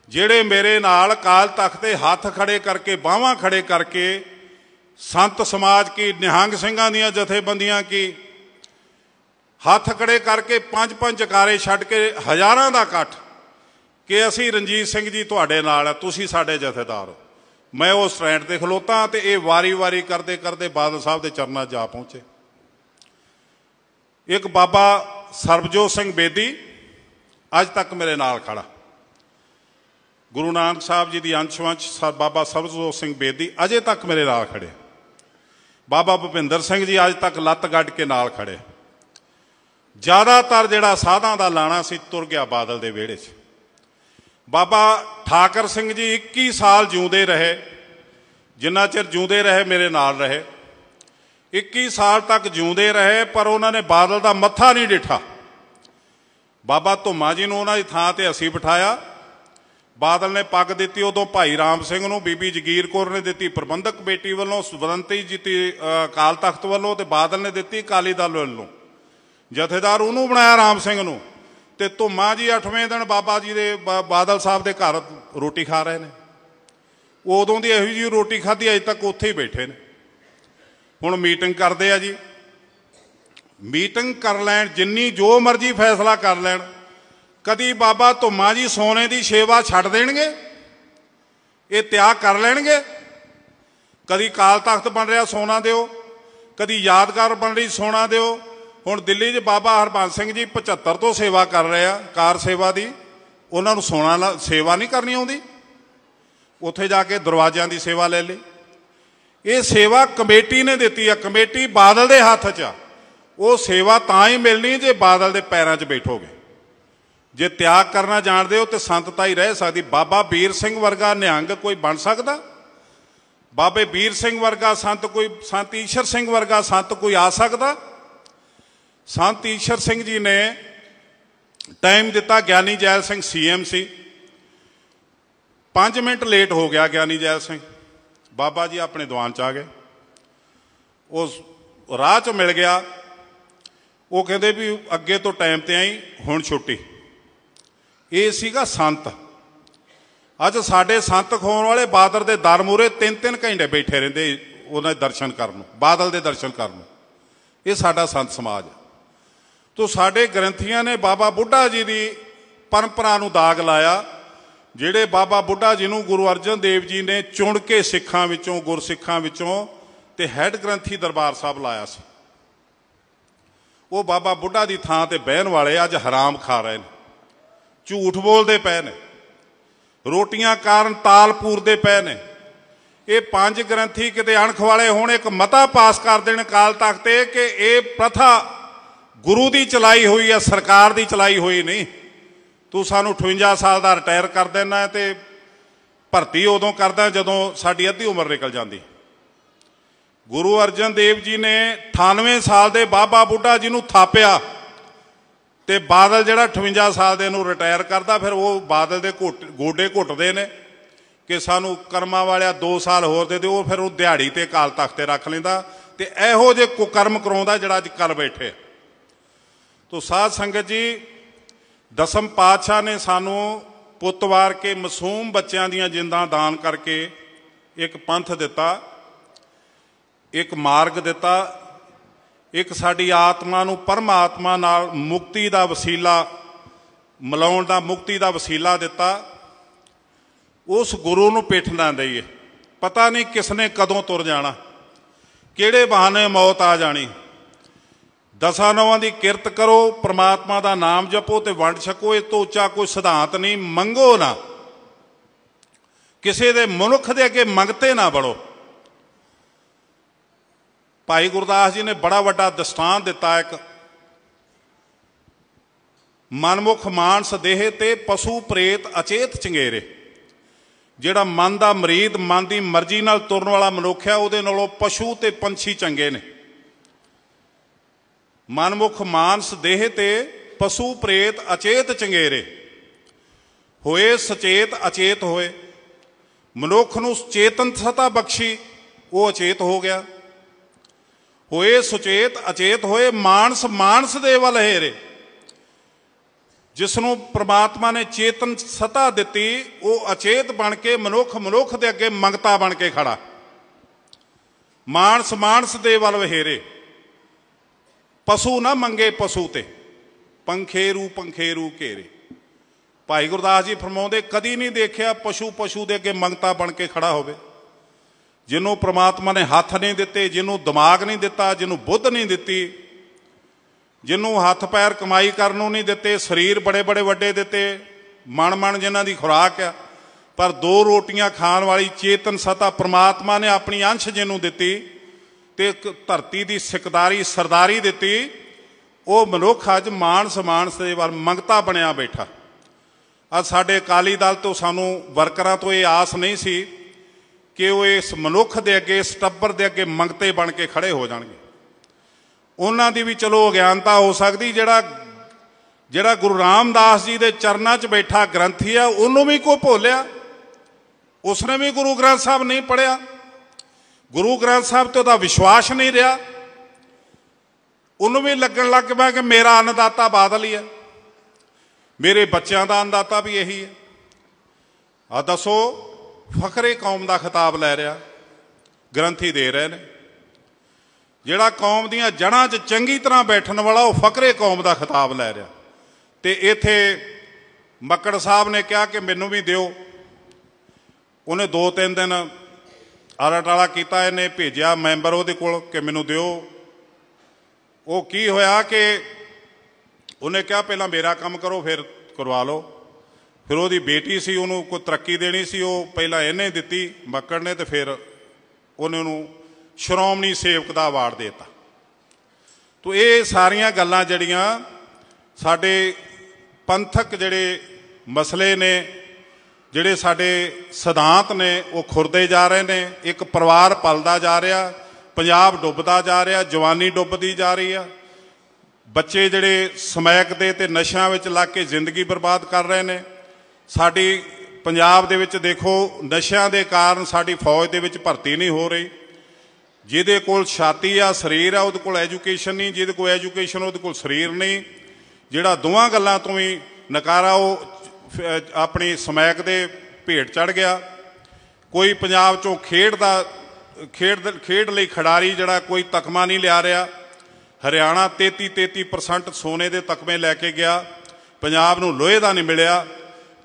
ਜਿਹੜੇ ਮੇਰੇ ਨਾਲ ਕਾਲ ਤਖਤ ਤੇ ਹੱਥ ਖੜੇ ਕਰਕੇ ਬਾਹਾਂ ਖੜੇ ਕਰਕੇ ਸੰਤ ਸਮਾਜ ਕੀ ਨਿਹੰਗ ਸਿੰਘਾਂ ਦੀਆਂ ਜਥੇਬੰਦੀਆਂ ਕੀ ਹੱਥ ਖੜੇ ਕਰਕੇ ਪੰਜ ਪੰਜ ਜਕਾਰੇ ਛੱਡ ਕੇ ਹਜ਼ਾਰਾਂ ਦਾ ਇਕੱਠ ਕਿ ਅਸੀਂ ਰਣਜੀਤ ਸਿੰਘ ਜੀ ਤੁਹਾਡੇ ਨਾਲ ਆ ਤੁਸੀਂ ਸਾਡੇ ਜਥੇਦਾਰ ਹੋ ਮੈਂ ਉਹ ਸਟੈਂਡ ਤੇ ਖਲੋਤਾ ਤੇ ਇਹ ਵਾਰੀ-ਵਾਰੀ ਕਰਦੇ ਕਰਦੇ ਬਾਦਲ ਸਾਹਿਬ ਦੇ ਚਰਨਾਂ ਜਾ ਪਹੁੰਚੇ ਇੱਕ ਬਾਬਾ ਸਰਬਜੋਤ ਸਿੰਘ ਬੇਦੀ ਅੱਜ ਤੱਕ ਮੇਰੇ ਨਾਲ ਖੜਾ ਗੁਰੂ ਨਾਨਕ ਸਾਹਿਬ ਜੀ ਦੀ ਅੰਸ਼ਵੰਸ਼ ਬਾਬਾ ਸਰਬਜੋਤ ਸਿੰਘ ਬੇਦੀ ਅਜੇ ਤੱਕ ਮੇਰੇ ਨਾਲ ਖੜੇ ਬਾਬਾ ਭੁਪਿੰਦਰ ਸਿੰਘ ਜੀ ਅੱਜ ਤੱਕ ਲੱਤ ਗੱਡ ਕੇ ਨਾਲ ਖੜੇ ਜ਼ਿਆਦਾਤਰ ਜਿਹੜਾ ਸਾਧਾਂ ਦਾ ਲਾਣਾ ਸੀ ਤੁਰ ਗਿਆ ਬਾਦਲ ਦੇ ਵਿਹੜੇ 'ਚ ਬਾਬਾ ਠਾਕਰ ਸਿੰਘ ਜੀ 21 ਸਾਲ ਜਿਉਂਦੇ ਰਹੇ ਜਿੰਨਾ ਚਿਰ ਜਿਉਂਦੇ ਰਹੇ ਮੇਰੇ ਨਾਲ ਰਹੇ 21 ਸਾਲ ਤੱਕ ਜਿਉਂਦੇ ਰਹੇ ਪਰ ਉਹਨਾਂ ਨੇ ਬਾਦਲ ਦਾ ਮੱਥਾ ਨਹੀਂ ਡਿਠਾ ਬਾਬਾ ਧੁਮਾ ਜੀ ਨੂੰ ਉਹਨਾਂ ਦੀ ਥਾਂ ਤੇ ਅਸੀਂ ਬਿਠਾਇਆ ਬਾਦਲ ਨੇ ਪੱਗ ਦਿੱਤੀ ਉਦੋਂ ਭਾਈ ਰਾਮ ਸਿੰਘ ਨੂੰ ਬੀਬੀ ਜਗੀਰ ਕੌਰ ਨੇ ਦਿੱਤੀ ਪ੍ਰਬੰਧਕ ਕਮੇਟੀ ਵੱਲੋਂ ਸੁਵਰੰਤੀ ਜੀਤੀ ਕਾਲ ਤਖਤ ਵੱਲੋਂ ਤੇ ਬਾਦਲ ਨੇ ਦਿੱਤੀ ਕਾਲੀ ਦਲ ਵੱਲੋਂ ਜਥੇਦਾਰ ਉਹਨੂੰ ਬਣਾਇਆ ਰਾਮ ਸਿੰਘ ਨੂੰ ਤੇ ਧੁਮਾ ਜੀ 8ਵੇਂ ਦਿਨ ਬਾਬਾ ਜੀ ਦੇ ਬਾਦਲ ਸਾਹਿਬ ਦੇ ਘਰ ਰੋਟੀ ਖਾ ਰਹੇ ਨੇ ਉਦੋਂ ਦੀ ਇਹੋ ਜੀ ਰੋਟੀ ਖਾਧੀ ਅਜੇ ਤੱਕ ਉੱਥੇ ਹੀ ਬੈਠੇ ਨੇ ਹੁਣ ਮੀਟਿੰਗ ਕਰਦੇ ਆ ਜੀ ਮੀਟਿੰਗ ਕਰ ਲੈਣ ਜਿੰਨੀ ਜੋ ਮਰਜ਼ੀ ਫੈਸਲਾ ਕਰ ਲੈਣ ਕਦੀ ਬਾਬਾ ਧੁੰਮਾ ਜੀ ਸੋਨੇ ਦੀ ਸੇਵਾ ਛੱਡ ਦੇਣਗੇ ਇਹ ਤਿਆਗ ਕਰ ਲੈਣਗੇ ਕਦੀ ਕਾਲ ਤਖਤ ਬਣ ਰਿਹਾ ਸੋਨਾ ਦਿਓ ਕਦੀ ਯਾਦਗਾਰ ਬਣ ਰਹੀ ਸੋਨਾ ਦਿਓ ਹੁਣ ਦਿੱਲੀ 'ਚ ਬਾਬਾ ਹਰਬੰਸ ਸਿੰਘ ਜੀ 75 ਤੋਂ ਸੇਵਾ ਕਰ ਰਹੇ ਆ ਕਾਰ ਸੇਵਾ ਦੀ ਉਹਨਾਂ ਨੂੰ ਸੋਨਾ ਸੇਵਾ ਨਹੀਂ ਕਰਨੀ ਆਉਂਦੀ ਉੱਥੇ ਜਾ ਕੇ ਦਰਵਾਜ਼ਿਆਂ ਦੀ ਸੇਵਾ ਲੈ ਲਈ ਇਹ ਸੇਵਾ ਕਮੇਟੀ ਨੇ ਦਿੱਤੀ ਆ ਕਮੇਟੀ ਬਾਦਲ ਦੇ ਹੱਥ 'ਚ ਆ ਉਹ ਸੇਵਾ ਤਾਂ ਹੀ ਮਿਲਣੀ ਜੇ ਬਾਦਲ ਦੇ ਪੈਰਾਂ 'ਚ ਬੈਠੋਗੇ ਜੇ ਤਿਆਗ ਕਰਨਾ ਜਾਣਦੇ ਹੋ ਤੇ ਸੰਤ ਤਾਂ ਹੀ ਰਹਿ ਸਕਦੀ ਬਾਬਾ ਵੀਰ ਸਿੰਘ ਵਰਗਾ ਨਿਹੰਗ ਕੋਈ ਬਣ ਸਕਦਾ ਬਾਬੇ ਵੀਰ ਸਿੰਘ ਵਰਗਾ ਸੰਤ ਕੋਈ ਸੰਤ ਈਸ਼ਰ ਸਿੰਘ ਵਰਗਾ ਸੰਤ ਕੋਈ ਆ ਸਕਦਾ ਸੰਤ ਈਸ਼ਰ ਸਿੰਘ ਜੀ ਨੇ ਟਾਈਮ ਦਿੱਤਾ ਗਿਆਨੀ ਜੈਲ ਸਿੰਘ ਸੀਐਮ ਸੀ 5 ਮਿੰਟ ਲੇਟ ਹੋ ਗਿਆ ਗਿਆਨੀ ਜੈਲ ਸਿੰਘ ਬਾਬਾ ਜੀ ਆਪਣੇ ਦੁਆਨ ਚ ਆ ਗਏ ਉਸ ਰਾਹ ਚ ਮਿਲ ਗਿਆ ਉਹ ਕਹਿੰਦੇ ਵੀ ਅੱਗੇ ਤੋਂ ਟਾਈਮ ਤੇ ਆਈ ਹੁਣ ਛੁੱਟੀ ਇਹ ਸੀਗਾ ਸੰਤ ਅੱਜ ਸਾਡੇ ਸੰਤ ਖੋਣ ਵਾਲੇ ਬਾਦਲ ਦੇ ਦਰ ਮੂਰੇ ਤਿੰਨ ਤਿੰਨ ਘੰਟੇ ਬੈਠੇ ਰਹਿੰਦੇ ਉਹਨਾਂ ਦੇ ਦਰਸ਼ਨ ਕਰਨ ਨੂੰ ਬਾਦਲ ਦੇ ਦਰਸ਼ਨ ਕਰਨ ਨੂੰ ਇਹ ਸਾਡਾ ਸੰਤ ਸਮਾਜ ਤੋਂ ਸਾਡੇ ਗ੍ਰੰਥੀਆਂ ਨੇ ਬਾਬਾ ਬੁੱਢਾ ਜੀ ਦੀ ਪਰੰਪਰਾ ਨੂੰ ਦਾਗ ਲਾਇਆ ਜਿਹੜੇ ਬਾਬਾ ਬੁੱਢਾ ਜੀ ਨੂੰ ਗੁਰੂ ਅਰਜਨ ਦੇਵ ਜੀ ਨੇ ਚੁਣ ਕੇ ਸਿੱਖਾਂ ਵਿੱਚੋਂ ਗੁਰਸਿੱਖਾਂ ਵਿੱਚੋਂ ਤੇ ਹੈੱਡ ਗ੍ਰੰਥੀ ਦਰਬਾਰ ਸਾਹਿਬ ਲਾਇਆ ਸੀ ਉਹ ਬਾਬਾ ਬੁੱਢਾ ਦੀ ਥਾਂ ਤੇ ਬਹਿਣ ਵਾਲੇ ਅੱਜ ਹਰਾਮ ਖਾ ਰਹੇ ਨੇ ਝੂਠ ਬੋਲਦੇ ਪਏ ਨੇ ਰੋਟੀਆਂ ਕਾਰਨ ਤਾਲਪੂਰ ਦੇ ਪਏ ਨੇ ਇਹ ਪੰਜ ਗ੍ਰੰਥੀ ਕਿਤੇ ਅਣਖ ਵਾਲੇ ਹੁਣ ਇੱਕ ਮਤਾ ਪਾਸ ਕਰ ਦੇਣ ਕਾਲ ਤੱਕ ਤੇ ਕਿ ਇਹ ਪ੍ਰਥਾ ਗੁਰੂ ਦੀ ਚਲਾਈ ਹੋਈ ਹੈ ਸਰਕਾਰ ਦੀ ਚਲਾਈ ਹੋਈ ਨਹੀਂ ਤੂੰ ਸਾਨੂੰ 58 ਸਾਲ ਦਾ ਰਿਟਾਇਰ ਕਰ ਦੇਣਾ ਤੇ ਭਰਤੀ ਉਦੋਂ ਕਰਦਾ ਜਦੋਂ ਸਾਡੀ ਅੱਧੀ ਉਮਰ ਨਿਕਲ ਜਾਂਦੀ ਗੁਰੂ ਅਰਜਨ ਦੇਵ ਜੀ ਨੇ 98 ਸਾਲ ਦੇ ਬਾਬਾ ਬੁੱਢਾ ਜੀ ਨੂੰ ਥਾਪਿਆ ਤੇ ਬਾਦਲ ਜਿਹੜਾ 58 ਸਾਲ ਦੇ ਨੂੰ ਰਿਟਾਇਰ ਕਰਦਾ ਫਿਰ ਉਹ ਬਾਦਲ ਦੇ ਗੋਡੇ ਘੁੱਟਦੇ ਨੇ ਕਿ ਸਾਨੂੰ ਕਰਮਾਂ ਵਾਲਿਆ 2 ਸਾਲ ਹੋਰ ਦੇ ਦਿਓ ਫਿਰ ਉਹ ਦਿਹਾੜੀ ਤੇ ਕਾਲ ਤਖਤ ਤੇ ਰੱਖ ਲੈਂਦਾ ਤੇ ਇਹੋ ਜੇ ਕੁਕਰਮ ਕਰਾਉਂਦਾ ਜਿਹੜਾ ਅੱਜ ਕਰ ਬੈਠੇ ਤੋ ਸਾਧ ਸੰਗਤ ਜੀ ਦਸਮ ਪਾਤਸ਼ਾਹ ਨੇ ਸਾਨੂੰ ਪੁੱਤਵਾਰ ਕੇ ਮਾਸੂਮ ਬੱਚਿਆਂ ਦੀਆਂ ਜਿੰਦਾਂ ਦਾਨ ਕਰਕੇ ਇੱਕ ਪੰਥ ਦਿੱਤਾ ਇੱਕ ਮਾਰਗ ਦਿੱਤਾ ਇੱਕ ਸਾਡੀ ਆਤਮਾ ਨੂੰ ਪਰਮਾਤਮਾ ਨਾਲ ਮੁਕਤੀ ਦਾ ਵਸੀਲਾ ਮਿਲਾਉਣ ਦਾ ਮੁਕਤੀ ਦਾ ਵਸੀਲਾ ਦਿੱਤਾ ਉਸ ਗੁਰੂ ਨੂੰ ਪਿੱਠ ਨਾ ਦਈਏ ਪਤਾ ਨਹੀਂ ਕਿਸ ਨੇ ਕਦੋਂ ਤੁਰ ਜਾਣਾ ਕਿਹੜੇ ਬਹਾਨੇ ਮੌਤ ਆ ਜਾਣੀ ਦਸਾਂ ਨਵਾਂ ਦੀ ਕਿਰਤ ਕਰੋ ਪ੍ਰਮਾਤਮਾ ਦਾ ਨਾਮ ਜਪੋ ਤੇ ਵੰਡ ਛਕੋ ਇਹ ਤੋਂ ਉੱਚਾ ਕੋਈ ਸਿਧਾਂਤ ਨਹੀਂ ਮੰਗੋ ਨਾ ਕਿਸੇ ਦੇ ਮਨੁੱਖ ਦੇ ਅੱਗੇ ਮੰਗਤੇ ਨਾ ਬਣੋ ਭਾਈ ਗੁਰਦਾਸ ਜੀ ਨੇ ਬੜਾ ਵੱਡਾ ਦਸਤਾਨ ਦਿੱਤਾ ਇੱਕ ਮਨਮੁਖ ਮਾਨਸ ਦੇਹ ਤੇ ਪਸ਼ੂ ਪ੍ਰੇਤ ਅਚੇਤ ਚੰਗੇਰੇ ਜਿਹੜਾ ਮਨ ਦਾ ਮਰੀਦ ਮਨ ਦੀ ਮਰਜ਼ੀ ਨਾਲ ਤੁਰਨ ਵਾਲਾ ਮਨੁੱਖ ਹੈ ਉਹਦੇ ਨਾਲੋਂ ਪਸ਼ੂ ਤੇ ਪੰਛੀ ਚੰਗੇ ਨੇ ਮਨਮੁਖ ਮਾਨਸ ਦੇਹ ਤੇ ਪਸ਼ੂ ਪ੍ਰੇਤ ਅਚੇਤ ਚੰਗੇਰੇ ਹੋਏ ਸਚੇਤ ਅਚੇਤ ਹੋਏ ਮਨੁੱਖ ਨੂੰ ਚੇਤਨ ਸਤਾ ਬਖਸ਼ੀ ਉਹ ਅਚੇਤ ਹੋ ਗਿਆ ਹੋਏ ਸੁਚੇਤ ਅਚੇਤ ਹੋਏ ਮਾਨਸ ਮਾਨਸ ਦੇ ਵੱਲ ਜਿਸ ਨੂੰ ਪ੍ਰਮਾਤਮਾ ਨੇ ਚੇਤਨ ਸਤਾ ਦਿੱਤੀ ਉਹ ਅਚੇਤ ਬਣ ਕੇ ਮਨੁੱਖ ਮਨੁੱਖ ਦੇ ਅੱਗੇ ਮੰਗਤਾ ਬਣ ਕੇ ਖੜਾ ਮਾਨਸ ਮਾਨਸ ਦੇ ਵੱਲ ਵਹੇਰੇ ਪਸ਼ੂ ਨਾ ਮੰਗੇ ਪਸ਼ੂ ਤੇ ਪੰਖੇ ਰੂ ਪੰਖੇ ਰੂ ਘੇਰੇ ਭਾਈ ਗੁਰਦਾਸ ਜੀ ਫਰਮਾਉਂਦੇ ਕਦੀ ਨਹੀਂ ਦੇਖਿਆ ਪਸ਼ੂ ਪਸ਼ੂ ਦੇ ਅੱਗੇ ਮੰਗਤਾ ਬਣ ਕੇ ਖੜਾ ਹੋਵੇ ਜਿਹਨੂੰ ਪ੍ਰਮਾਤਮਾ ਨੇ ਹੱਥ ਨਹੀਂ ਦਿੱਤੇ ਜਿਹਨੂੰ ਦਿਮਾਗ ਨਹੀਂ ਦਿੱਤਾ ਜਿਹਨੂੰ ਬੁੱਧ ਨਹੀਂ ਦਿੱਤੀ ਜਿਹਨੂੰ ਹੱਥ ਪੈਰ ਕਮਾਈ ਕਰਨ ਨੂੰ ਨਹੀਂ ਦਿੱਤੇ ਸਰੀਰ ਬੜੇ ਬੜੇ ਵੱਡੇ ਦਿੱਤੇ ਮਨ ਮਨ ਜਿਨ੍ਹਾਂ ਦੀ ਖੁਰਾਕ ਆ ਪਰ ਦੋ ਰੋਟੀਆਂ ਖਾਣ ਵਾਲੀ ਚੇਤਨ ਸਤਾ ਪ੍ਰਮਾਤਮਾ ਨੇ ਆਪਣੀ ਅੰਸ਼ ਜਿਹਨੂੰ ਦਿੱਤੀ ਤੇ ਇੱਕ ਧਰਤੀ ਦੀ ਸਿਕਦਾਰੀ ਸਰਦਾਰੀ ਦਿੱਤੀ ਉਹ ਮਨੁੱਖ ਅੱਜ ਮਾਨ ਸਮਾਨ ਵਰ ਮੰਗਤਾ ਬਣਿਆ ਬੈਠਾ ਆ ਸਾਡੇ ਅਕਾਲੀ ਦਲ ਤੋਂ ਸਾਨੂੰ ਵਰਕਰਾਂ ਤੋਂ ਇਹ ਆਸ ਨਹੀਂ ਸੀ ਕਿ ਉਹ ਇਸ ਮਨੁੱਖ ਦੇ ਅੱਗੇ ਇਸ ਟੱਬਰ ਦੇ ਅੱਗੇ ਮੰਗਤੇ ਬਣ ਕੇ ਖੜੇ ਹੋ ਜਾਣਗੇ ਉਹਨਾਂ ਦੀ ਵੀ ਚਲੋ ਅਗਿਆਨਤਾ ਹੋ ਸਕਦੀ ਜਿਹੜਾ ਜਿਹੜਾ ਗੁਰੂ ਰਾਮਦਾਸ ਜੀ ਦੇ ਚਰਨਾਂ 'ਚ ਬੈਠਾ ਗ੍ਰੰਥੀ ਆ ਉਹਨੂੰ ਵੀ ਕੋਈ ਭੋਲਿਆ ਉਸਨੇ ਵੀ ਗੁਰੂ ਗ੍ਰੰਥ ਸਾਹਿਬ ਨਹੀਂ ਪੜਿਆ ਗੁਰੂ ਗ੍ਰੰਥ ਸਾਹਿਬ ਤੇ ਉਹਦਾ ਵਿਸ਼ਵਾਸ ਨਹੀਂ ਰਿਹਾ ਉਹਨੂੰ ਵੀ ਲੱਗਣ ਲੱਗ ਪਿਆ ਕਿ ਮੇਰਾ ਅਨਦਾਤਾ ਬਾਦਲ ਹੀ ਹੈ ਮੇਰੇ ਬੱਚਿਆਂ ਦਾ ਅਨਦਾਤਾ ਵੀ ਇਹੀ ਹੈ ਆ ਦੱਸੋ ਫਖਰੇ ਕੌਮ ਦਾ ਖਿਤਾਬ ਲੈ ਰਿਹਾ ਗ੍ਰੰਥੀ ਦੇ ਰਹੇ ਨੇ ਜਿਹੜਾ ਕੌਮ ਦੀਆਂ ਜੜਾਂ 'ਚ ਚੰਗੀ ਤਰ੍ਹਾਂ ਬੈਠਣ ਵਾਲਾ ਉਹ ਫਖਰੇ ਕੌਮ ਦਾ ਖਿਤਾਬ ਲੈ ਰਿਹਾ ਤੇ ਇੱਥੇ ਮੱਕੜ ਸਾਹਿਬ ਨੇ ਕਿਹਾ ਕਿ ਮੈਨੂੰ ਵੀ ਦਿਓ ਉਹਨੇ 2-3 ਦਿਨ ਆਲਾ-ਟਾਲਾ ਕੀਤਾ ਇਹਨੇ ਭੇਜਿਆ ਮੈਂਬਰ ਉਹਦੇ ਕੋਲ ਕਿ ਮੈਨੂੰ ਦਿਓ ਉਹ ਕੀ ਹੋਇਆ ਕਿ ਉਹਨੇ ਕਿਹਾ ਪਹਿਲਾਂ ਮੇਰਾ ਕੰਮ ਕਰੋ ਫਿਰ ਕਰਵਾ ਲਓ ਫਿਰ ਉਹਦੀ ਬੇਟੀ ਸੀ ਉਹਨੂੰ ਕੋਈ ਤਰੱਕੀ ਦੇਣੀ ਸੀ ਉਹ ਪਹਿਲਾਂ ਇਹਨੇ ਦਿੱਤੀ ਮੱਕੜ ਨੇ ਤੇ ਫਿਰ ਉਹਨੇ ਉਹਨੂੰ ਸ਼੍ਰੋਮਣੀ ਸੇਵਕ ਦਾ ਅਵਾਰਡ ਦਿੱਤਾ ਤੋ ਇਹ ਸਾਰੀਆਂ ਗੱਲਾਂ ਜਿਹੜੀਆਂ ਸਾਡੇ ਪੰਥਕ ਜਿਹੜੇ ਮਸਲੇ ਨੇ ਜਿਹੜੇ ਸਾਡੇ ਸਿਧਾਂਤ ਨੇ ਉਹ ਖੁਰਦੇ ਜਾ ਰਹੇ ਨੇ ਇੱਕ ਪਰਿਵਾਰ ਪਲਦਾ ਜਾ ਰਿਹਾ ਪੰਜਾਬ ਡੁੱਬਦਾ ਜਾ ਰਿਹਾ ਜਵਾਨੀ ਡੁੱਬਦੀ ਜਾ ਰਹੀ ਆ ਬੱਚੇ ਜਿਹੜੇ ਸਮੈਕ ਦੇ ਤੇ ਨਸ਼ਿਆਂ ਵਿੱਚ ਲੱਗ ਕੇ ਜ਼ਿੰਦਗੀ ਬਰਬਾਦ ਕਰ ਰਹੇ ਨੇ ਸਾਡੀ ਪੰਜਾਬ ਦੇ ਵਿੱਚ ਦੇਖੋ ਨਸ਼ਿਆਂ ਦੇ ਕਾਰਨ ਸਾਡੀ ਫੌਜ ਦੇ ਵਿੱਚ ਭਰਤੀ ਨਹੀਂ ਹੋ ਰਹੀ ਜਿਹਦੇ ਕੋਲ ਛਾਤੀ ਆ ਸਰੀਰ ਆ ਉਹਦੇ ਕੋਲ ਐਜੂਕੇਸ਼ਨ ਨਹੀਂ ਜਿਹਦੇ ਕੋਲ ਐਜੂਕੇਸ਼ਨ ਉਹਦੇ ਕੋਲ ਸਰੀਰ ਨਹੀਂ ਜਿਹੜਾ ਦੋਵਾਂ ਗੱਲਾਂ ਤੋਂ ਹੀ ਨਕਾਰਾ ਉਹ ਆਪਣੀ ਸਮੈਕ ਦੇ ਭੇਟ ਚੜ ਗਿਆ ਕੋਈ ਪੰਜਾਬ ਚੋਂ ਖੇਡ ਦਾ ਖੇਡ ਖੇਡ ਲਈ ਖਿਡਾਰੀ ਜਿਹੜਾ ਕੋਈ ਤਕਮਾ ਨਹੀਂ ਲਿਆ ਰਿਹਾ ਹਰਿਆਣਾ 33 33% ਸੋਨੇ ਦੇ ਤਕਮੇ ਲੈ ਕੇ ਗਿਆ ਪੰਜਾਬ ਨੂੰ ਲੋਹੇ ਦਾ ਨਹੀਂ ਮਿਲਿਆ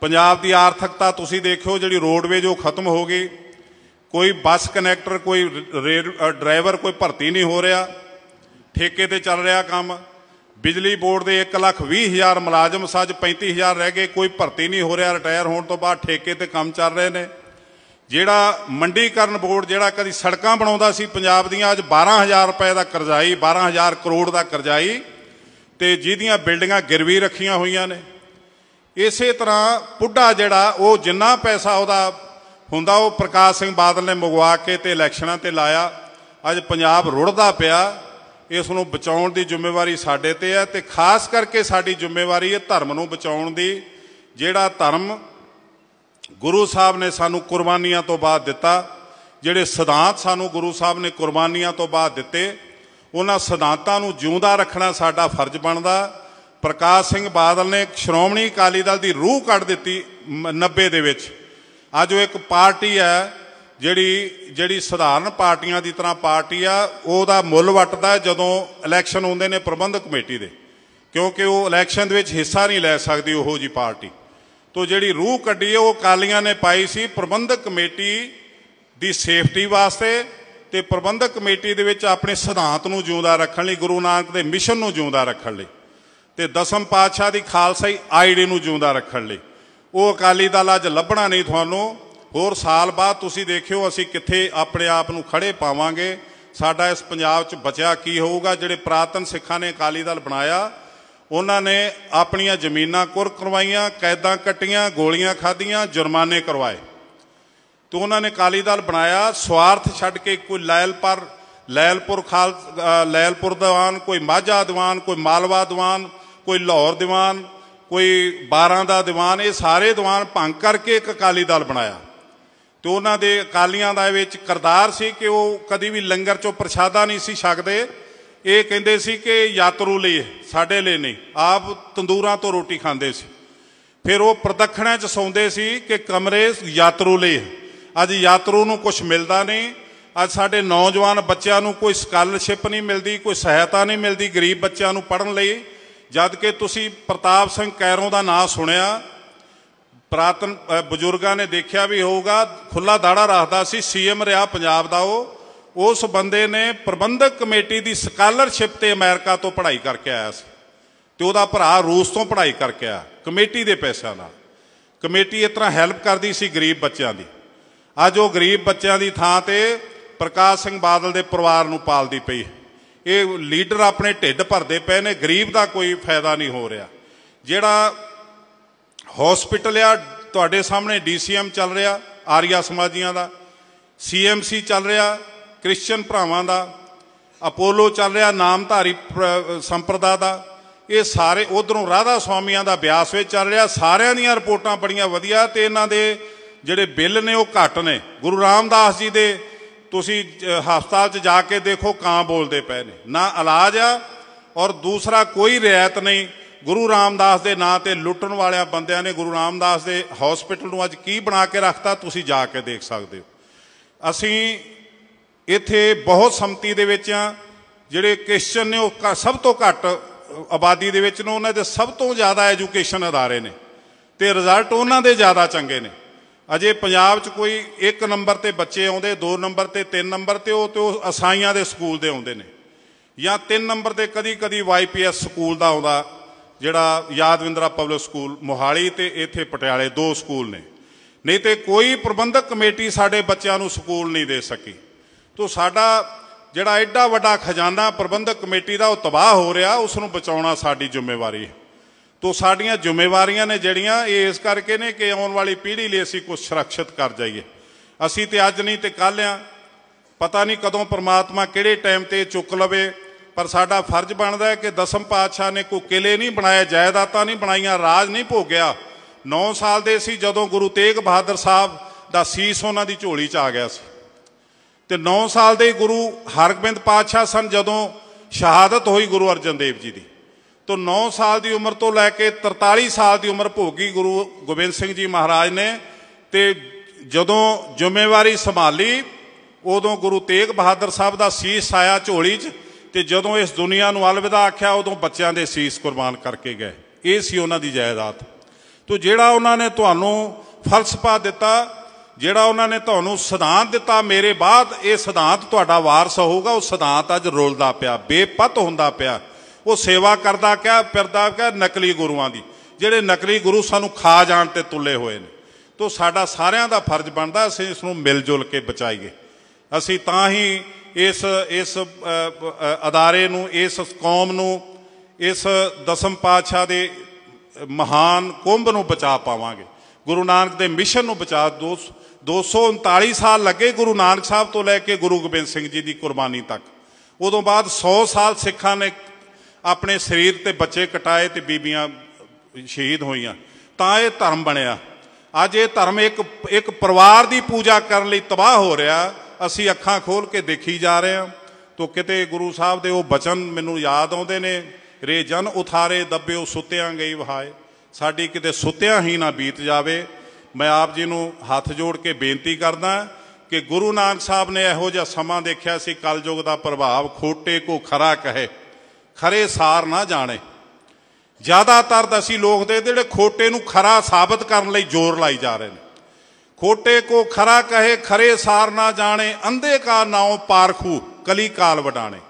ਪੰਜਾਬ ਦੀ ਆਰਥਿਕਤਾ ਤੁਸੀਂ ਦੇਖਿਓ ਜਿਹੜੀ ਰੋਡਵੇ ਜੋ ਖਤਮ ਹੋ ਗਈ ਕੋਈ ਬੱਸ ਕਨੈਕਟਰ ਕੋਈ ਡਰਾਈਵਰ ਕੋਈ ਭਰਤੀ ਨਹੀਂ ਹੋ ਰਿਹਾ ਠੇਕੇ ਤੇ ਚੱਲ ਰਿਹਾ ਕੰਮ ਬਿਜਲੀ ਬੋਰਡ ਦੇ 1,20,000 ਮੁਲਾਜ਼ਮ ਸੱਜ 35,000 ਰਹਿ ਗਏ ਕੋਈ ਭਰਤੀ ਨਹੀਂ ਹੋ ਰਿਹਾ ਰਿਟਾਇਰ ਹੋਣ ਤੋਂ ਬਾਅਦ ਠੇਕੇ ਤੇ ਕੰਮ ਚੱਲ ਰਹੇ ਨੇ ਜਿਹੜਾ ਮੰਡੀਕਰਨ ਬੋਰਡ ਜਿਹੜਾ ਕਦੀ ਸੜਕਾਂ ਬਣਾਉਂਦਾ ਸੀ ਪੰਜਾਬ ਦੀਆਂ ਅੱਜ 12000 ਰੁਪਏ ਦਾ ਕਰਜ਼ਾਈ 12000 ਕਰੋੜ ਦਾ ਕਰਜ਼ਾਈ ਤੇ ਜਿਹਦੀਆਂ ਬਿਲਡਿੰਗਾਂ ਗਿਰਵੀ ਰੱਖੀਆਂ ਹੋਈਆਂ ਨੇ ਇਸੇ ਤਰ੍ਹਾਂ ਪੁੱਡਾ ਜਿਹੜਾ ਉਹ ਜਿੰਨਾ ਪੈਸਾ ਉਹਦਾ ਹੁੰਦਾ ਉਹ ਪ੍ਰਕਾਸ਼ ਸਿੰਘ ਬਾਦਲ ਨੇ ਮੰਗਵਾ ਕੇ ਤੇ ਇਲੈਕਸ਼ਨਾਂ ਤੇ ਲਾਇਆ ਅੱਜ ਪੰਜਾਬ ਰੁੜਦਾ ਪਿਆ ਇਸ ਨੂੰ ਬਚਾਉਣ ਦੀ ਜ਼ਿੰਮੇਵਾਰੀ ਸਾਡੇ ਤੇ ਹੈ ਤੇ ਖਾਸ ਕਰਕੇ ਸਾਡੀ ਜ਼ਿੰਮੇਵਾਰੀ ਹੈ ਧਰਮ ਨੂੰ ਬਚਾਉਣ ਦੀ ਜਿਹੜਾ ਧਰਮ ਗੁਰੂ ਸਾਹਿਬ ਨੇ ਸਾਨੂੰ ਕੁਰਬਾਨੀਆਂ ਤੋਂ ਬਾਅਦ ਦਿੱਤਾ ਜਿਹੜੇ ਸਿਧਾਂਤ ਸਾਨੂੰ ਗੁਰੂ ਸਾਹਿਬ ਨੇ ਕੁਰਬਾਨੀਆਂ ਤੋਂ ਬਾਅਦ ਦਿੱਤੇ ਉਹਨਾਂ ਸਿਧਾਂਤਾਂ ਨੂੰ ਜਿਉਂਦਾ ਰੱਖਣਾ ਸਾਡਾ ਫਰਜ਼ ਬਣਦਾ ਪ੍ਰਕਾਸ਼ ਸਿੰਘ ਬਾਦਲ ਨੇ ਸ਼੍ਰੋਮਣੀ ਅਕਾਲੀ ਦਲ ਦੀ ਰੂਹ ਕੱਢ ਦਿੱਤੀ 90 ਦੇ ਵਿੱਚ ਅੱਜ ਉਹ ਇੱਕ ਪਾਰਟੀ ਹੈ ਜਿਹੜੀ ਜਿਹੜੀ ਸਧਾਰਨ ਪਾਰਟੀਆਂ ਦੀ ਤਰ੍ਹਾਂ ਪਾਰਟੀ ਆ ਉਹਦਾ ਮੁੱਲ ਵੱਟਦਾ ਜਦੋਂ ਇਲੈਕਸ਼ਨ ਹੁੰਦੇ ਨੇ ਪ੍ਰਬੰਧਕ ਕਮੇਟੀ ਦੇ ਕਿਉਂਕਿ ਉਹ ਇਲੈਕਸ਼ਨ ਦੇ ਵਿੱਚ ਹਿੱਸਾ ਨਹੀਂ ਲੈ ਸਕਦੀ ਉਹੋ ਜੀ ਪਾਰਟੀ ਤੋਂ ਜਿਹੜੀ ਰੂਹ ਕੱਢੀ ਉਹ ਕਾਲੀਆਂ ਨੇ ਪਾਈ ਸੀ ਪ੍ਰਬੰਧਕ ਕਮੇਟੀ ਦੀ ਸੇਫਟੀ ਵਾਸਤੇ ਤੇ ਪ੍ਰਬੰਧਕ ਕਮੇਟੀ ਦੇ ਵਿੱਚ ਆਪਣੇ ਸਿਧਾਂਤ ਨੂੰ ਜਿਉਂਦਾ ਰੱਖਣ ਲਈ ਗੁਰੂ ਨਾਨਕ ਦੇ ਮਿਸ਼ਨ ਨੂੰ ਜਿਉਂਦਾ ਰੱਖਣ ਲਈ ਤੇ ਦਸਮ ਪਾਤਸ਼ਾਹ ਦੀ ਖਾਲਸਾਈ ਆਈਡੀ ਨੂੰ ਜਿਉਂਦਾ ਰੱਖਣ ਲਈ ਉਹ ਅਕਾਲੀ ਦਲ ਅੱਜ ਲੱਭਣਾ ਨਹੀਂ ਤੁਹਾਨੂੰ ਹੋਰ ਸਾਲ ਬਾਅਦ ਤੁਸੀਂ ਦੇਖਿਓ ਅਸੀਂ ਕਿੱਥੇ ਆਪਣੇ ਆਪ ਨੂੰ ਖੜੇ ਪਾਵਾਂਗੇ ਸਾਡਾ ਇਸ ਪੰਜਾਬ 'ਚ ਬਚਿਆ ਕੀ ਹੋਊਗਾ ਜਿਹੜੇ ਪ੍ਰਾਤਨ ਸਿੱਖਾਂ ਨੇ ਅਕਾਲੀ ਦਲ ਬਣਾਇਆ ਉਹਨਾਂ ਨੇ ਆਪਣੀਆਂ ਜ਼ਮੀਨਾਂ ਕੁਰ ਕਰਵਾਈਆਂ ਕੈਦਾਂ ਕੱਟੀਆਂ ਗੋਲੀਆਂ ਖਾਧੀਆਂ ਜੁਰਮਾਨੇ ਕਰਵਾਏ ਤੋਂ ਉਹਨਾਂ ਨੇ ਅਕਾਲੀ ਦਲ ਬਣਾਇਆ ਸਵਾਰਥ ਛੱਡ ਕੇ ਕੋਈ ਲੈਲਪੁਰ ਲੈਲਪੁਰ ਖਾਲ ਲੈਲਪੁਰ ਦੀਵਾਨ ਕੋਈ ਮਾਝਾ ਦੀਵਾਨ ਕੋਈ ਮਾਲਵਾ ਦੀਵਾਨ ਕੋਈ ਲਾਹੌਰ ਦੀਵਾਨ ਕੋਈ 12 ਦਾ ਦੀਵਾਨ ਇਹ ਸਾਰੇ ਦੀਵਾਨ ਭੰਗ ਕਰਕੇ ਇੱਕ ਅਕਾਲੀ ਦਲ ਬਣਾਇਆ ਤੇ ਉਹਨਾਂ ਦੇ ਅਕਾਲੀਆਂ ਦਾ ਵਿੱਚ ਕਰਤਾਰ ਸੀ ਕਿ ਉਹ ਕਦੀ ਵੀ ਲੰਗਰ ਚੋਂ ਪ੍ਰਸ਼ਾਦਾ ਨਹੀਂ ਸੀ ਛਕਦੇ ਇਹ ਕਹਿੰਦੇ ਸੀ ਕਿ ਯਾਤਰੂ ਲਈ ਸਾਡੇ ਲਈ ਨਹੀਂ ਆਪ ਤੰਦੂਰਾਂ ਤੋਂ ਰੋਟੀ ਖਾਂਦੇ ਸੀ ਫਿਰ ਉਹ ਪ੍ਰਦਖਣਾ ਚ ਸੌਂਦੇ ਸੀ ਕਿ ਕਮਰੇ ਯਾਤਰੂ ਲਈ ਅੱਜ ਯਾਤਰੂ ਨੂੰ ਕੁਝ ਮਿਲਦਾ ਨਹੀਂ ਅੱਜ ਸਾਡੇ ਨੌਜਵਾਨ ਬੱਚਿਆਂ ਨੂੰ ਕੋਈ ਸਕਾਲਰਸ਼ਿਪ ਨਹੀਂ ਮਿਲਦੀ ਕੋਈ ਸਹਾਇਤਾ ਨਹੀਂ ਮਿਲਦੀ ਗਰੀਬ ਬੱਚਿਆਂ ਨੂੰ ਪੜ੍ਹਨ ਲਈ ਜਦ ਕਿ ਤੁਸੀਂ ਪ੍ਰਤਾਪ ਸਿੰਘ ਕੈਰੋਂ ਦਾ ਨਾਂ ਸੁਣਿਆ ਪ੍ਰਾਤਨ ਬਜ਼ੁਰਗਾਂ ਨੇ ਦੇਖਿਆ ਵੀ ਹੋਊਗਾ ਖੁੱਲਾ ਦਾੜਾ ਰੱਖਦਾ ਸੀ ਸੀਐਮ ਰਿਆ ਪੰਜਾਬ ਦਾ ਉਹ ਉਸ ਬੰਦੇ ਨੇ ਪ੍ਰਬੰਧਕ ਕਮੇਟੀ ਦੀ ਸਕਾਲਰਸ਼ਿਪ ਤੇ ਅਮਰੀਕਾ ਤੋਂ ਪੜ੍ਹਾਈ ਕਰਕੇ ਆਇਆ ਸੀ ਤੇ ਉਹਦਾ ਭਰਾ ਰੂਸ ਤੋਂ ਪੜ੍ਹਾਈ ਕਰਕੇ ਆਇਆ ਕਮੇਟੀ ਦੇ ਪੈਸਿਆਂ ਨਾਲ ਕਮੇਟੀ ਇਸ ਤਰ੍ਹਾਂ ਹੈਲਪ ਕਰਦੀ ਸੀ ਗਰੀਬ ਬੱਚਿਆਂ ਦੀ ਅੱਜ ਉਹ ਗਰੀਬ ਬੱਚਿਆਂ ਦੀ ਥਾਂ ਤੇ ਪ੍ਰਕਾਸ਼ ਸਿੰਘ ਬਾਦਲ ਦੇ ਪਰਿਵਾਰ ਨੂੰ ਪਾਲਦੀ ਪਈ ਹੈ ਇਹ ਲੀਡਰ ਆਪਣੇ ਢਿੱਡ ਭਰਦੇ ਪਏ ਨੇ ਗਰੀਬ ਦਾ ਕੋਈ ਫਾਇਦਾ ਨਹੀਂ ਹੋ ਰਿਹਾ ਜਿਹੜਾ ਹਸਪੀਟਲ ਆ ਤੁਹਾਡੇ ਸਾਹਮਣੇ ਡੀਸੀਐਮ ਚੱਲ ਰਿਹਾ ਆਰੀਆ ਸਮਾਜੀਆਂ ਦਾ ਸੀਐਮਸੀ ਚੱਲ ਰਿਹਾ ਕ੍ਰਿਸਚੀਅਨ ਭਰਾਵਾਂ ਦਾ ਅਪੋਲੋ ਚੱਲ ਰਿਹਾ ਨਾਮਧਾਰੀ ਸੰਪਰਦਾ ਦਾ ਇਹ ਸਾਰੇ ਉਧਰੋਂ ਰਾਧਾ ਸਵਾਮੀਆਂ ਦਾ ਬਿਆਸ ਵਿੱਚ ਚੱਲ ਰਿਹਾ ਸਾਰਿਆਂ ਦੀਆਂ ਰਿਪੋਰਟਾਂ ਬੜੀਆਂ ਵਧੀਆ ਤੇ ਇਹਨਾਂ ਦੇ ਜਿਹੜੇ ਬਿੱਲ ਨੇ ਉਹ ਘੱਟ ਨੇ ਗੁਰੂ ਰਾਮਦਾਸ ਜੀ ਦੇ ਤੁਸੀਂ ਹਸਪਤਾਲ 'ਚ ਜਾ ਕੇ ਦੇਖੋ ਕਾਂ ਬੋਲਦੇ ਪਏ ਨੇ ਨਾ ਇਲਾਜ ਆ ਔਰ ਦੂਸਰਾ ਕੋਈ ਰਿਆਇਤ ਨਹੀਂ ਗੁਰੂ ਰਾਮਦਾਸ ਦੇ ਨਾਂ ਤੇ ਲੁੱਟਣ ਵਾਲਿਆਂ ਬੰਦਿਆਂ ਨੇ ਗੁਰੂ ਰਾਮਦਾਸ ਦੇ ਹਸਪੀਟਲ ਨੂੰ ਅੱਜ ਕੀ ਬਣਾ ਕੇ ਰੱਖਤਾ ਤੁਸੀਂ ਜਾ ਕੇ ਦੇਖ ਸਕਦੇ ਹੋ ਅਸੀਂ ਇੱਥੇ ਬਹੁਤ ਸੰਮਤੀ ਦੇ ਵਿੱਚ ਆ ਜਿਹੜੇ ਕ੍ਰਿਸਚਨ ਨੇ ਉਹ ਸਭ ਤੋਂ ਘੱਟ ਆਬਾਦੀ ਦੇ ਵਿੱਚ ਨੇ ਉਹਨਾਂ ਦੇ ਸਭ ਤੋਂ ਜ਼ਿਆਦਾ ਐਜੂਕੇਸ਼ਨ ਅਦਾਰੇ ਨੇ ਤੇ ਰਿਜ਼ਲਟ ਉਹਨਾਂ ਦੇ ਜ਼ਿਆਦਾ ਚੰਗੇ ਨੇ ਅਜੇ ਪੰਜਾਬ 'ਚ ਕੋਈ 1 ਨੰਬਰ ਤੇ ਬੱਚੇ ਆਉਂਦੇ 2 ਨੰਬਰ ਤੇ 3 ਨੰਬਰ ਤੇ ਉਹ ਤੇ ਉਹ ਅਸਾਈਆਂ ਦੇ ਸਕੂਲ ਦੇ ਆਉਂਦੇ ਨੇ ਜਾਂ 3 ਨੰਬਰ ਤੇ ਕਦੀ-ਕਦੀ ਵਾਈਪੀਐਸ ਸਕੂਲ ਦਾ ਆਉਂਦਾ ਜਿਹੜਾ ਯਾਦਵਿੰਦਰਾ ਪਬਲਿਕ ਸਕੂਲ ਮੋਹਾਲੀ ਤੇ ਇੱਥੇ ਪਟਿਆਲੇ ਦੋ ਸਕੂਲ ਨੇ ਨਹੀਂ ਤੇ ਕੋਈ ਪ੍ਰਬੰਧਕ ਕਮੇਟੀ ਸਾਡੇ ਬੱਚਿਆਂ ਨੂੰ ਸਕੂਲ ਨਹੀਂ ਦੇ ਸਕੀ ਤੋ ਸਾਡਾ ਜਿਹੜਾ ਐਡਾ ਵੱਡਾ ਖਜ਼ਾਨਾ ਪ੍ਰਬੰਧਕ ਕਮੇਟੀ ਦਾ ਉਹ ਤਬਾਹ ਹੋ ਰਿਹਾ ਉਸ ਨੂੰ ਬਚਾਉਣਾ ਸਾਡੀ ਜ਼ਿੰਮੇਵਾਰੀ ਹੈ ਤੋਂ ਸਾਡੀਆਂ ਜ਼ਿੰਮੇਵਾਰੀਆਂ ਨੇ ਜਿਹੜੀਆਂ ਇਹ ਇਸ ਕਰਕੇ ਨੇ ਕਿ ਆਉਣ ਵਾਲੀ ਪੀੜ੍ਹੀ ਲਈ ਅਸੀਂ ਕੁਝ ਸੁਰੱਖਿਅਤ ਕਰ ਜਾਈਏ ਅਸੀਂ ਤੇ ਅੱਜ ਨਹੀਂ ਤੇ ਕੱਲ ਆ ਪਤਾ ਨਹੀਂ ਕਦੋਂ ਪ੍ਰਮਾਤਮਾ ਕਿਹੜੇ ਟਾਈਮ ਤੇ ਚੁੱਕ ਲਵੇ ਪਰ ਸਾਡਾ ਫਰਜ਼ ਬਣਦਾ ਹੈ ਕਿ ਦਸਮ ਪਾਤਸ਼ਾਹ ਨੇ ਕੋਈ ਕਿਲੇ ਨਹੀਂ ਬਣਾਏ ਜਾਇਦਾਦਾਂ ਨਹੀਂ ਬਣਾਈਆਂ ਰਾਜ ਨਹੀਂ ਭੋਗਿਆ 9 ਸਾਲ ਦੇ ਸੀ ਜਦੋਂ ਗੁਰੂ ਤੇਗ ਬਹਾਦਰ ਸਾਹਿਬ ਦਾ ਸੀਸ ਉਹਨਾਂ ਦੀ ਝੋਲੀ 'ਚ ਆ ਗਿਆ ਸੀ ਤੇ 9 ਸਾਲ ਦੇ ਗੁਰੂ ਹਰਗੋਬਿੰਦ ਪਾਤਸ਼ਾਹ ਸਨ ਜਦੋਂ ਸ਼ਹਾਦਤ ਹੋਈ ਗੁਰੂ ਅਰਜਨ ਦੇਵ ਜੀ ਦੀ ਤੋਂ 9 ਸਾਲ ਦੀ ਉਮਰ ਤੋਂ ਲੈ ਕੇ 43 ਸਾਲ ਦੀ ਉਮਰ ਭੋਗੀ ਗੁਰੂ ਗੋਬਿੰਦ ਸਿੰਘ ਜੀ ਮਹਾਰਾਜ ਨੇ ਤੇ ਜਦੋਂ ਜ਼ਿੰਮੇਵਾਰੀ ਸੰਭਾਲੀ ਉਦੋਂ ਗੁਰੂ ਤੇਗ ਬਹਾਦਰ ਸਾਹਿਬ ਦਾ ਸੀਸ ਆਇਆ ਝੋਲੀ 'ਚ ਤੇ ਜਦੋਂ ਇਸ ਦੁਨੀਆ ਨੂੰ ਅਲਵਿਦਾ ਆਖਿਆ ਉਦੋਂ ਬੱਚਿਆਂ ਦੇ ਸੀਸ ਕੁਰਬਾਨ ਕਰਕੇ ਗਏ ਇਹ ਸੀ ਉਹਨਾਂ ਦੀ ਜਾਇਦਾਦ ਤੋਂ ਜਿਹੜਾ ਉਹਨਾਂ ਨੇ ਤੁਹਾਨੂੰ ਫਲਸਫਾ ਦਿੱਤਾ ਜਿਹੜਾ ਉਹਨਾਂ ਨੇ ਤੁਹਾਨੂੰ ਸਿਧਾਂਤ ਦਿੱਤਾ ਮੇਰੇ ਬਾਅਦ ਇਹ ਸਿਧਾਂਤ ਤੁਹਾਡਾ ਵਾਰਸ ਹੋਊਗਾ ਉਹ ਸਿਧਾਂਤ ਅੱਜ ਰੋਲਦਾ ਪਿਆ ਬੇਪਤ ਹੁੰਦਾ ਪਿਆ ਉਹ ਸੇਵਾ ਕਰਦਾ ਕਹਿ ਪਰਦਾ ਕਹਿ ਨਕਲੀ ਗੁਰੂਆਂ ਦੀ ਜਿਹੜੇ ਨਕਲੀ ਗੁਰੂ ਸਾਨੂੰ ਖਾ ਜਾਣ ਤੇ ਤੁਲੇ ਹੋਏ ਨੇ ਤੋਂ ਸਾਡਾ ਸਾਰਿਆਂ ਦਾ ਫਰਜ਼ ਬਣਦਾ ਅਸੀਂ ਇਸ ਨੂੰ ਮਿਲ ਜੁਲ ਕੇ ਬਚਾਈਏ ਅਸੀਂ ਤਾਂ ਹੀ ਇਸ ਇਸ ਅਦਾਰੇ ਨੂੰ ਇਸ ਕੌਮ ਨੂੰ ਇਸ ਦਸਮ ਪਾਤਸ਼ਾਹ ਦੇ ਮਹਾਨ ਕੁੰਭ ਨੂੰ ਬਚਾ ਪਾਵਾਂਗੇ ਗੁਰੂ ਨਾਨਕ ਦੇ ਮਿਸ਼ਨ ਨੂੰ ਬਚਾ 239 ਸਾਲ ਲੱਗੇ ਗੁਰੂ ਨਾਨਕ ਸਾਹਿਬ ਤੋਂ ਲੈ ਕੇ ਗੁਰੂ ਗੋਬਿੰਦ ਸਿੰਘ ਜੀ ਦੀ ਕੁਰਬਾਨੀ ਤੱਕ ਉਦੋਂ ਬਾਅਦ 100 ਸਾਲ ਸਿੱਖਾਂ ਨੇ ਆਪਣੇ ਸਰੀਰ ਤੇ ਬੱਚੇ ਕਟਾਏ ਤੇ ਬੀਬੀਆਂ ਸ਼ਹੀਦ ਹੋਈਆਂ ਤਾਂ ਇਹ ਧਰਮ ਬਣਿਆ ਅੱਜ ਇਹ ਧਰਮ ਇੱਕ ਇੱਕ ਪਰਿਵਾਰ ਦੀ ਪੂਜਾ ਕਰਨ ਲਈ ਤਬਾਹ ਹੋ ਰਿਹਾ ਅਸੀਂ ਅੱਖਾਂ ਖੋਲ ਕੇ ਦੇਖੀ ਜਾ ਰਹੇ ਹਾਂ ਤੋਂ ਕਿਤੇ ਗੁਰੂ ਸਾਹਿਬ ਦੇ ਉਹ ਬਚਨ ਮੈਨੂੰ ਯਾਦ ਆਉਂਦੇ ਨੇ ਰੇ ਜਨ ਉਥਾਰੇ ਦੱਬਿਓ ਸੁੱਤਿਆਂ ਗਈ ਵਹਾਏ ਸਾਡੀ ਕਿਤੇ ਸੁੱਤਿਆਂ ਹੀ ਨਾ ਬੀਤ ਜਾਵੇ ਮੈਂ ਆਪ ਜੀ ਨੂੰ ਹੱਥ ਜੋੜ ਕੇ ਬੇਨਤੀ ਕਰਦਾ ਕਿ ਗੁਰੂ ਨਾਨਕ ਸਾਹਿਬ ਨੇ ਇਹੋ ਜਿਹਾ ਸਮਾਂ ਦੇਖਿਆ ਸੀ ਕਲਯੁਗ ਦਾ ਪ੍ਰਭਾਵ ਖੋਟੇ ਕੋ ਖਰਾ ਕਹੇ ਖਰੇ ਸਾਰ ਨਾ ਜਾਣੇ ਜ਼ਿਆਦਾਤਰ ਤਾਂ ਅਸੀਂ ਲੋਕ ਦੇ ਜਿਹੜੇ ਖੋਟੇ ਨੂੰ ਖਰਾ ਸਾਬਤ ਕਰਨ ਲਈ ਜ਼ੋਰ ਲਾਈ ਜਾ ਰਹੇ ਨੇ ਖੋਟੇ ਕੋ ਖਰਾ ਕਹੇ ਖਰੇ ਸਾਰ ਨਾ ਜਾਣੇ ਅੰਧੇ ਕਾ ਨਾਉ ਪਾਰਖੂ ਕਲੀ ਕਾਲ ਵਡਾਣੇ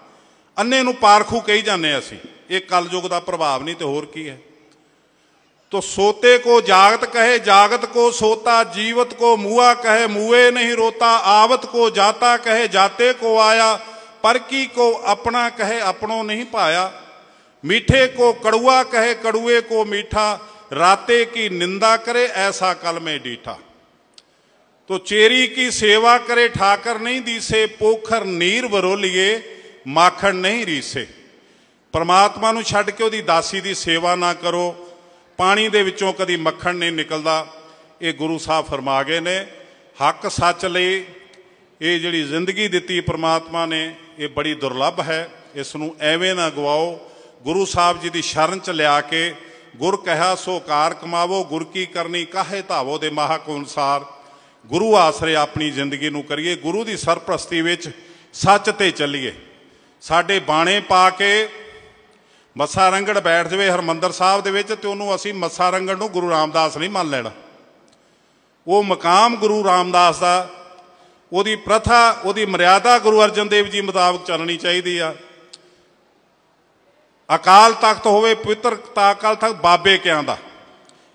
ਅੰਨੇ ਨੂੰ ਪਾਰਖੂ ਕਹੀ ਜਾਂਦੇ ਅਸੀਂ ਇਹ ਕਲਯੁਗ ਦਾ ਪ੍ਰਭਾਵ ਨਹੀਂ ਤੇ ਹੋਰ ਕੀ ਹੈ ਤੋ ਸੋਤੇ ਕੋ ਜਾਗਤ ਕਹੇ ਜਾਗਤ ਕੋ ਸੋਤਾ ਜੀਵਤ ਕੋ ਮੂਆ ਕਹੇ ਮੂਏ ਨਹੀਂ ਰੋਤਾ ਆਵਤ ਕੋ ਜਾਤਾ ਕਹੇ ਜਾਤੇ ਕੋ ਆਇਆ ਪਰ ਕੀ ਕੋ ਆਪਣਾ ਕਹੇ ਆਪਣੋ ਨਹੀਂ पाया ਮਿੱਠੇ ਕੋ ਕੜਵਾ ਕਹੇ ਕੜੂਏ ਕੋ मीठा ਰਾਤੇ ਕੀ ਨਿੰਦਾ ਕਰੇ ਐਸਾ ਕਲਮੇ ਡੀਠਾ ਤੋ ਚੇਰੀ ਕੀ ਸੇਵਾ ਕਰੇ ਠਾਕਰ ਨਹੀਂ ਦੀਸੇ ਪੋਖਰ ਨੀਰ ਬਰੋਲੀਏ ਮਾਖਣ ਨਹੀਂ ਰੀਸੇ ਪਰਮਾਤਮਾ ਨੂੰ ਛੱਡ ਕੇ ਉਹਦੀ ਦਾਸੀ ਦੀ ਸੇਵਾ ਨਾ ਕਰੋ ਪਾਣੀ ਦੇ ਵਿੱਚੋਂ ਕਦੀ ਮੱਖਣ ਨਹੀਂ ਨਿਕਲਦਾ ਇਹ ਗੁਰੂ ਸਾਹਿਬ ਫਰਮਾ ਗਏ ਨੇ ਹੱਕ ਸੱਚ ਲਈ ਇਹ ਜਿਹੜੀ ਜ਼ਿੰਦਗੀ ਦਿੱਤੀ ਪ੍ਰਮਾਤਮਾ ਨੇ ਇਹ ਬੜੀ ਦੁਰਲੱਭ ਹੈ ਇਸ ਨੂੰ ਐਵੇਂ ਨਾ ਗਵਾਓ ਗੁਰੂ ਸਾਹਿਬ ਜੀ ਦੀ ਸ਼ਰਨ ਚ ਲਿਆ ਕੇ ਗੁਰ ਕਹਾ ਸੋ ਕਾਰ ਕਮਾਵੋ ਗੁਰ ਕੀ ਕਰਨੀ ਕਾਹੇ ਧਾਵੋ ਦੇ ਮਹਾਕ ਅਨੁਸਾਰ ਗੁਰੂ ਆਸਰੇ ਆਪਣੀ ਜ਼ਿੰਦਗੀ ਨੂੰ ਕਰੀਏ ਗੁਰੂ ਦੀ ਸਰਪ੍ਰਸਤੀ ਵਿੱਚ ਸੱਚ ਤੇ ਚੱਲੀਏ ਸਾਡੇ ਬਾਣੇ ਪਾ ਕੇ ਮੱਸਾ ਰੰਗੜ ਬੈਠ ਜਵੇ ਹਰਮੰਦਰ ਸਾਹਿਬ ਦੇ ਵਿੱਚ ਤੇ ਉਹਨੂੰ ਅਸੀਂ ਮੱਸਾ ਰੰਗੜ ਨੂੰ ਗੁਰੂ ਰਾਮਦਾਸ ਨਹੀਂ ਮੰਨ ਲੈਣਾ ਉਹ ਮਕਾਮ ਗੁਰੂ ਰਾਮਦਾਸ ਦਾ ਉਹਦੀ ਪ੍ਰਥਾ ਉਹਦੀ ਮਰਿਆਦਾ ਗੁਰੂ ਅਰਜਨ ਦੇਵ ਜੀ ਮੁਤਾਬਕ ਚੱਲਣੀ ਚਾਹੀਦੀ ਆ ਅਕਾਲ ਤਖਤ ਹੋਵੇ ਪਵਿੱਤਰ ਅਕਾਲ ਤਖਤ ਬਾਬੇ ਕਿਆਂ ਦਾ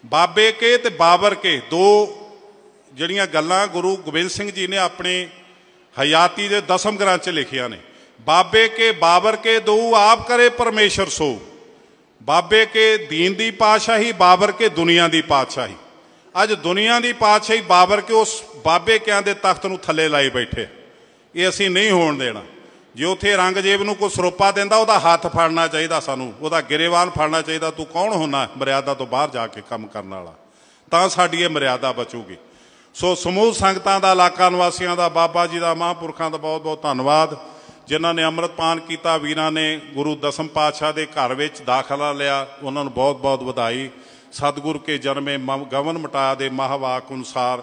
ਬਾਬੇ ਕੇ ਤੇ ਬਾਬਰ ਕੇ ਦੋ ਜਿਹੜੀਆਂ ਗੱਲਾਂ ਗੁਰੂ ਗੋਬਿੰਦ ਸਿੰਘ ਜੀ ਨੇ ਆਪਣੇ ਹਯਾਤੀ ਦੇ ਦਸਮ ਗ੍ਰੰਥ 'ਚ ਲਿਖਿਆ ਨੇ ਬਾਬੇ ਕੇ ਬਾਬਰ ਕੇ ਦੋ ਆਪ ਕਰੇ ਪਰਮੇਸ਼ਰ ਸੋ ਬਾਬੇ ਕੇ ਦੀਨ ਦੀ ਪਾਸ਼ਾਹੀ ਬਾਬਰ ਕੇ ਦੁਨੀਆ ਦੀ ਪਾਸ਼ਾਹੀ ਅੱਜ ਦੁਨੀਆ ਦੀ ਪਾਤਸ਼ਾਹੀ ਬਾਬਰ ਕੇ ਉਸ ਬਾਬੇ ਕਿਆਂ ਦੇ ਤਖਤ ਨੂੰ ਥੱਲੇ ਲਾਈ ਬੈਠੇ ਇਹ ਅਸੀਂ ਨਹੀਂ ਹੋਣ ਦੇਣਾ ਜੇ ਉਥੇ ਰੰਗਜੇਬ ਨੂੰ ਕੋਈ ਸਰੋਪਾ ਦਿੰਦਾ ਉਹਦਾ ਹੱਥ ਫੜਨਾ ਚਾਹੀਦਾ ਸਾਨੂੰ ਉਹਦਾ ਗਿਰੇਵਾਨ ਫੜਨਾ ਚਾਹੀਦਾ ਤੂੰ ਕੌਣ ਹੋਣਾ ਮਰਿਆਦਾ ਤੋਂ ਬਾਹਰ ਜਾ ਕੇ ਕੰਮ ਕਰਨ ਵਾਲਾ ਤਾਂ ਸਾਡੀ ਇਹ ਮਰਿਆਦਾ ਬਚੂਗੀ ਸੋ ਸਮੂਹ ਸੰਗਤਾਂ ਦਾ ਇਲਾਕਾ ਨਿਵਾਸੀਆਂ ਦਾ ਬਾਬਾ ਜੀ ਦਾ ਮਹਾਂਪੁਰਖਾਂ ਦਾ ਬਹੁਤ-ਬਹੁਤ ਧੰਨਵਾਦ ਜਿਨ੍ਹਾਂ ਨੇ ਅੰਮ੍ਰਿਤਪਾਨ ਕੀਤਾ ਵੀਰਾਂ ਨੇ ਗੁਰੂ ਦਸਮ ਪਾਤਸ਼ਾਹ ਦੇ ਘਰ ਵਿੱਚ ਦਾਖਲਾ ਲਿਆ ਉਹਨਾਂ ਨੂੰ ਬਹੁਤ-ਬਹੁਤ ਵਧਾਈ ਸਤਗੁਰ ਕੇ ਜਨਮੇ ਗਵਨ ਮਟਾ ਦੇ ਮਹਾਵਾਕ ਅਨੁਸਾਰ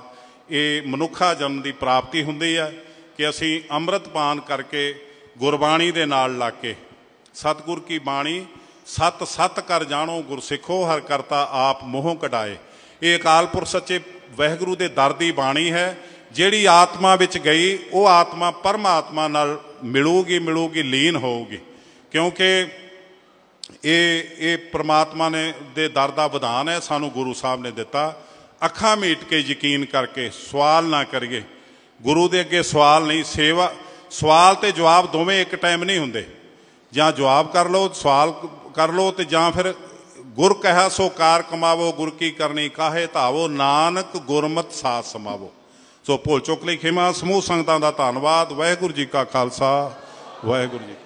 ਇਹ ਮਨੁੱਖਾ ਜਨਮ ਦੀ ਪ੍ਰਾਪਤੀ ਹੁੰਦੀ ਹੈ ਕਿ ਅਸੀਂ ਅੰਮ੍ਰਿਤ ਪਾਨ ਕਰਕੇ ਗੁਰਬਾਣੀ ਦੇ ਨਾਲ ਲੱਗ ਕੇ ਸਤਗੁਰ ਕੀ ਬਾਣੀ ਸਤ ਸਤ ਕਰ ਜਾਣੋ ਗੁਰਸਿੱਖੋ ਹਰ ਕਰਤਾ ਆਪ ਮੋਹ ਕਟਾਏ ਇਹ ਅਕਾਲ ਪੁਰਖ ਸੱਚੇ ਵਹਿਗੁਰੂ ਦੇ ਦਰ ਦੀ ਬਾਣੀ ਹੈ ਜਿਹੜੀ ਆਤਮਾ ਵਿੱਚ ਗਈ ਉਹ ਆਤਮਾ ਪਰਮਾਤਮਾ ਨਾਲ ਮਿਲੂਗੀ ਮਿਲੂਗੀ ਲੀਨ ਹੋਊਗੀ ਕਿਉਂਕਿ ਇਹ ਇਹ ਪ੍ਰਮਾਤਮਾ ਨੇ ਦੇ ਦਰ ਦਾ ਵਿਧਾਨ ਹੈ ਸਾਨੂੰ ਗੁਰੂ ਸਾਹਿਬ ਨੇ ਦਿੱਤਾ ਅੱਖਾਂ ਮੀਟ ਕੇ ਯਕੀਨ ਕਰਕੇ ਸਵਾਲ ਨਾ ਕਰੀਏ ਗੁਰੂ ਦੇ ਅੱਗੇ ਸਵਾਲ ਨਹੀਂ ਸੇਵਾ ਸਵਾਲ ਤੇ ਜਵਾਬ ਦੋਵੇਂ ਇੱਕ ਟਾਈਮ ਨਹੀਂ ਹੁੰਦੇ ਜਾਂ ਜਵਾਬ ਕਰ ਲਓ ਸਵਾਲ ਕਰ ਲਓ ਤੇ ਜਾਂ ਫਿਰ ਗੁਰ ਕਹਾ ਸੋ ਕਾਰ ਕਮਾਵੋ ਗੁਰ ਕੀ ਕਰਨੀ ਕਾਹੇ ਧਾਵੋ ਨਾਨਕ ਗੁਰਮਤ ਸਾਥ ਸਮਾਵੋ ਸੋ ਭੋਲ ਚੁੱਕ ਲਈ ਖਿਮਾ ਸਮੂਹ ਸੰਗਤਾਂ ਦਾ ਧੰਨਵਾਦ ਵਾਹਿਗੁਰੂ ਜੀ ਕਾ ਖਾਲਸਾ ਵਾਹਿਗੁਰੂ ਜੀ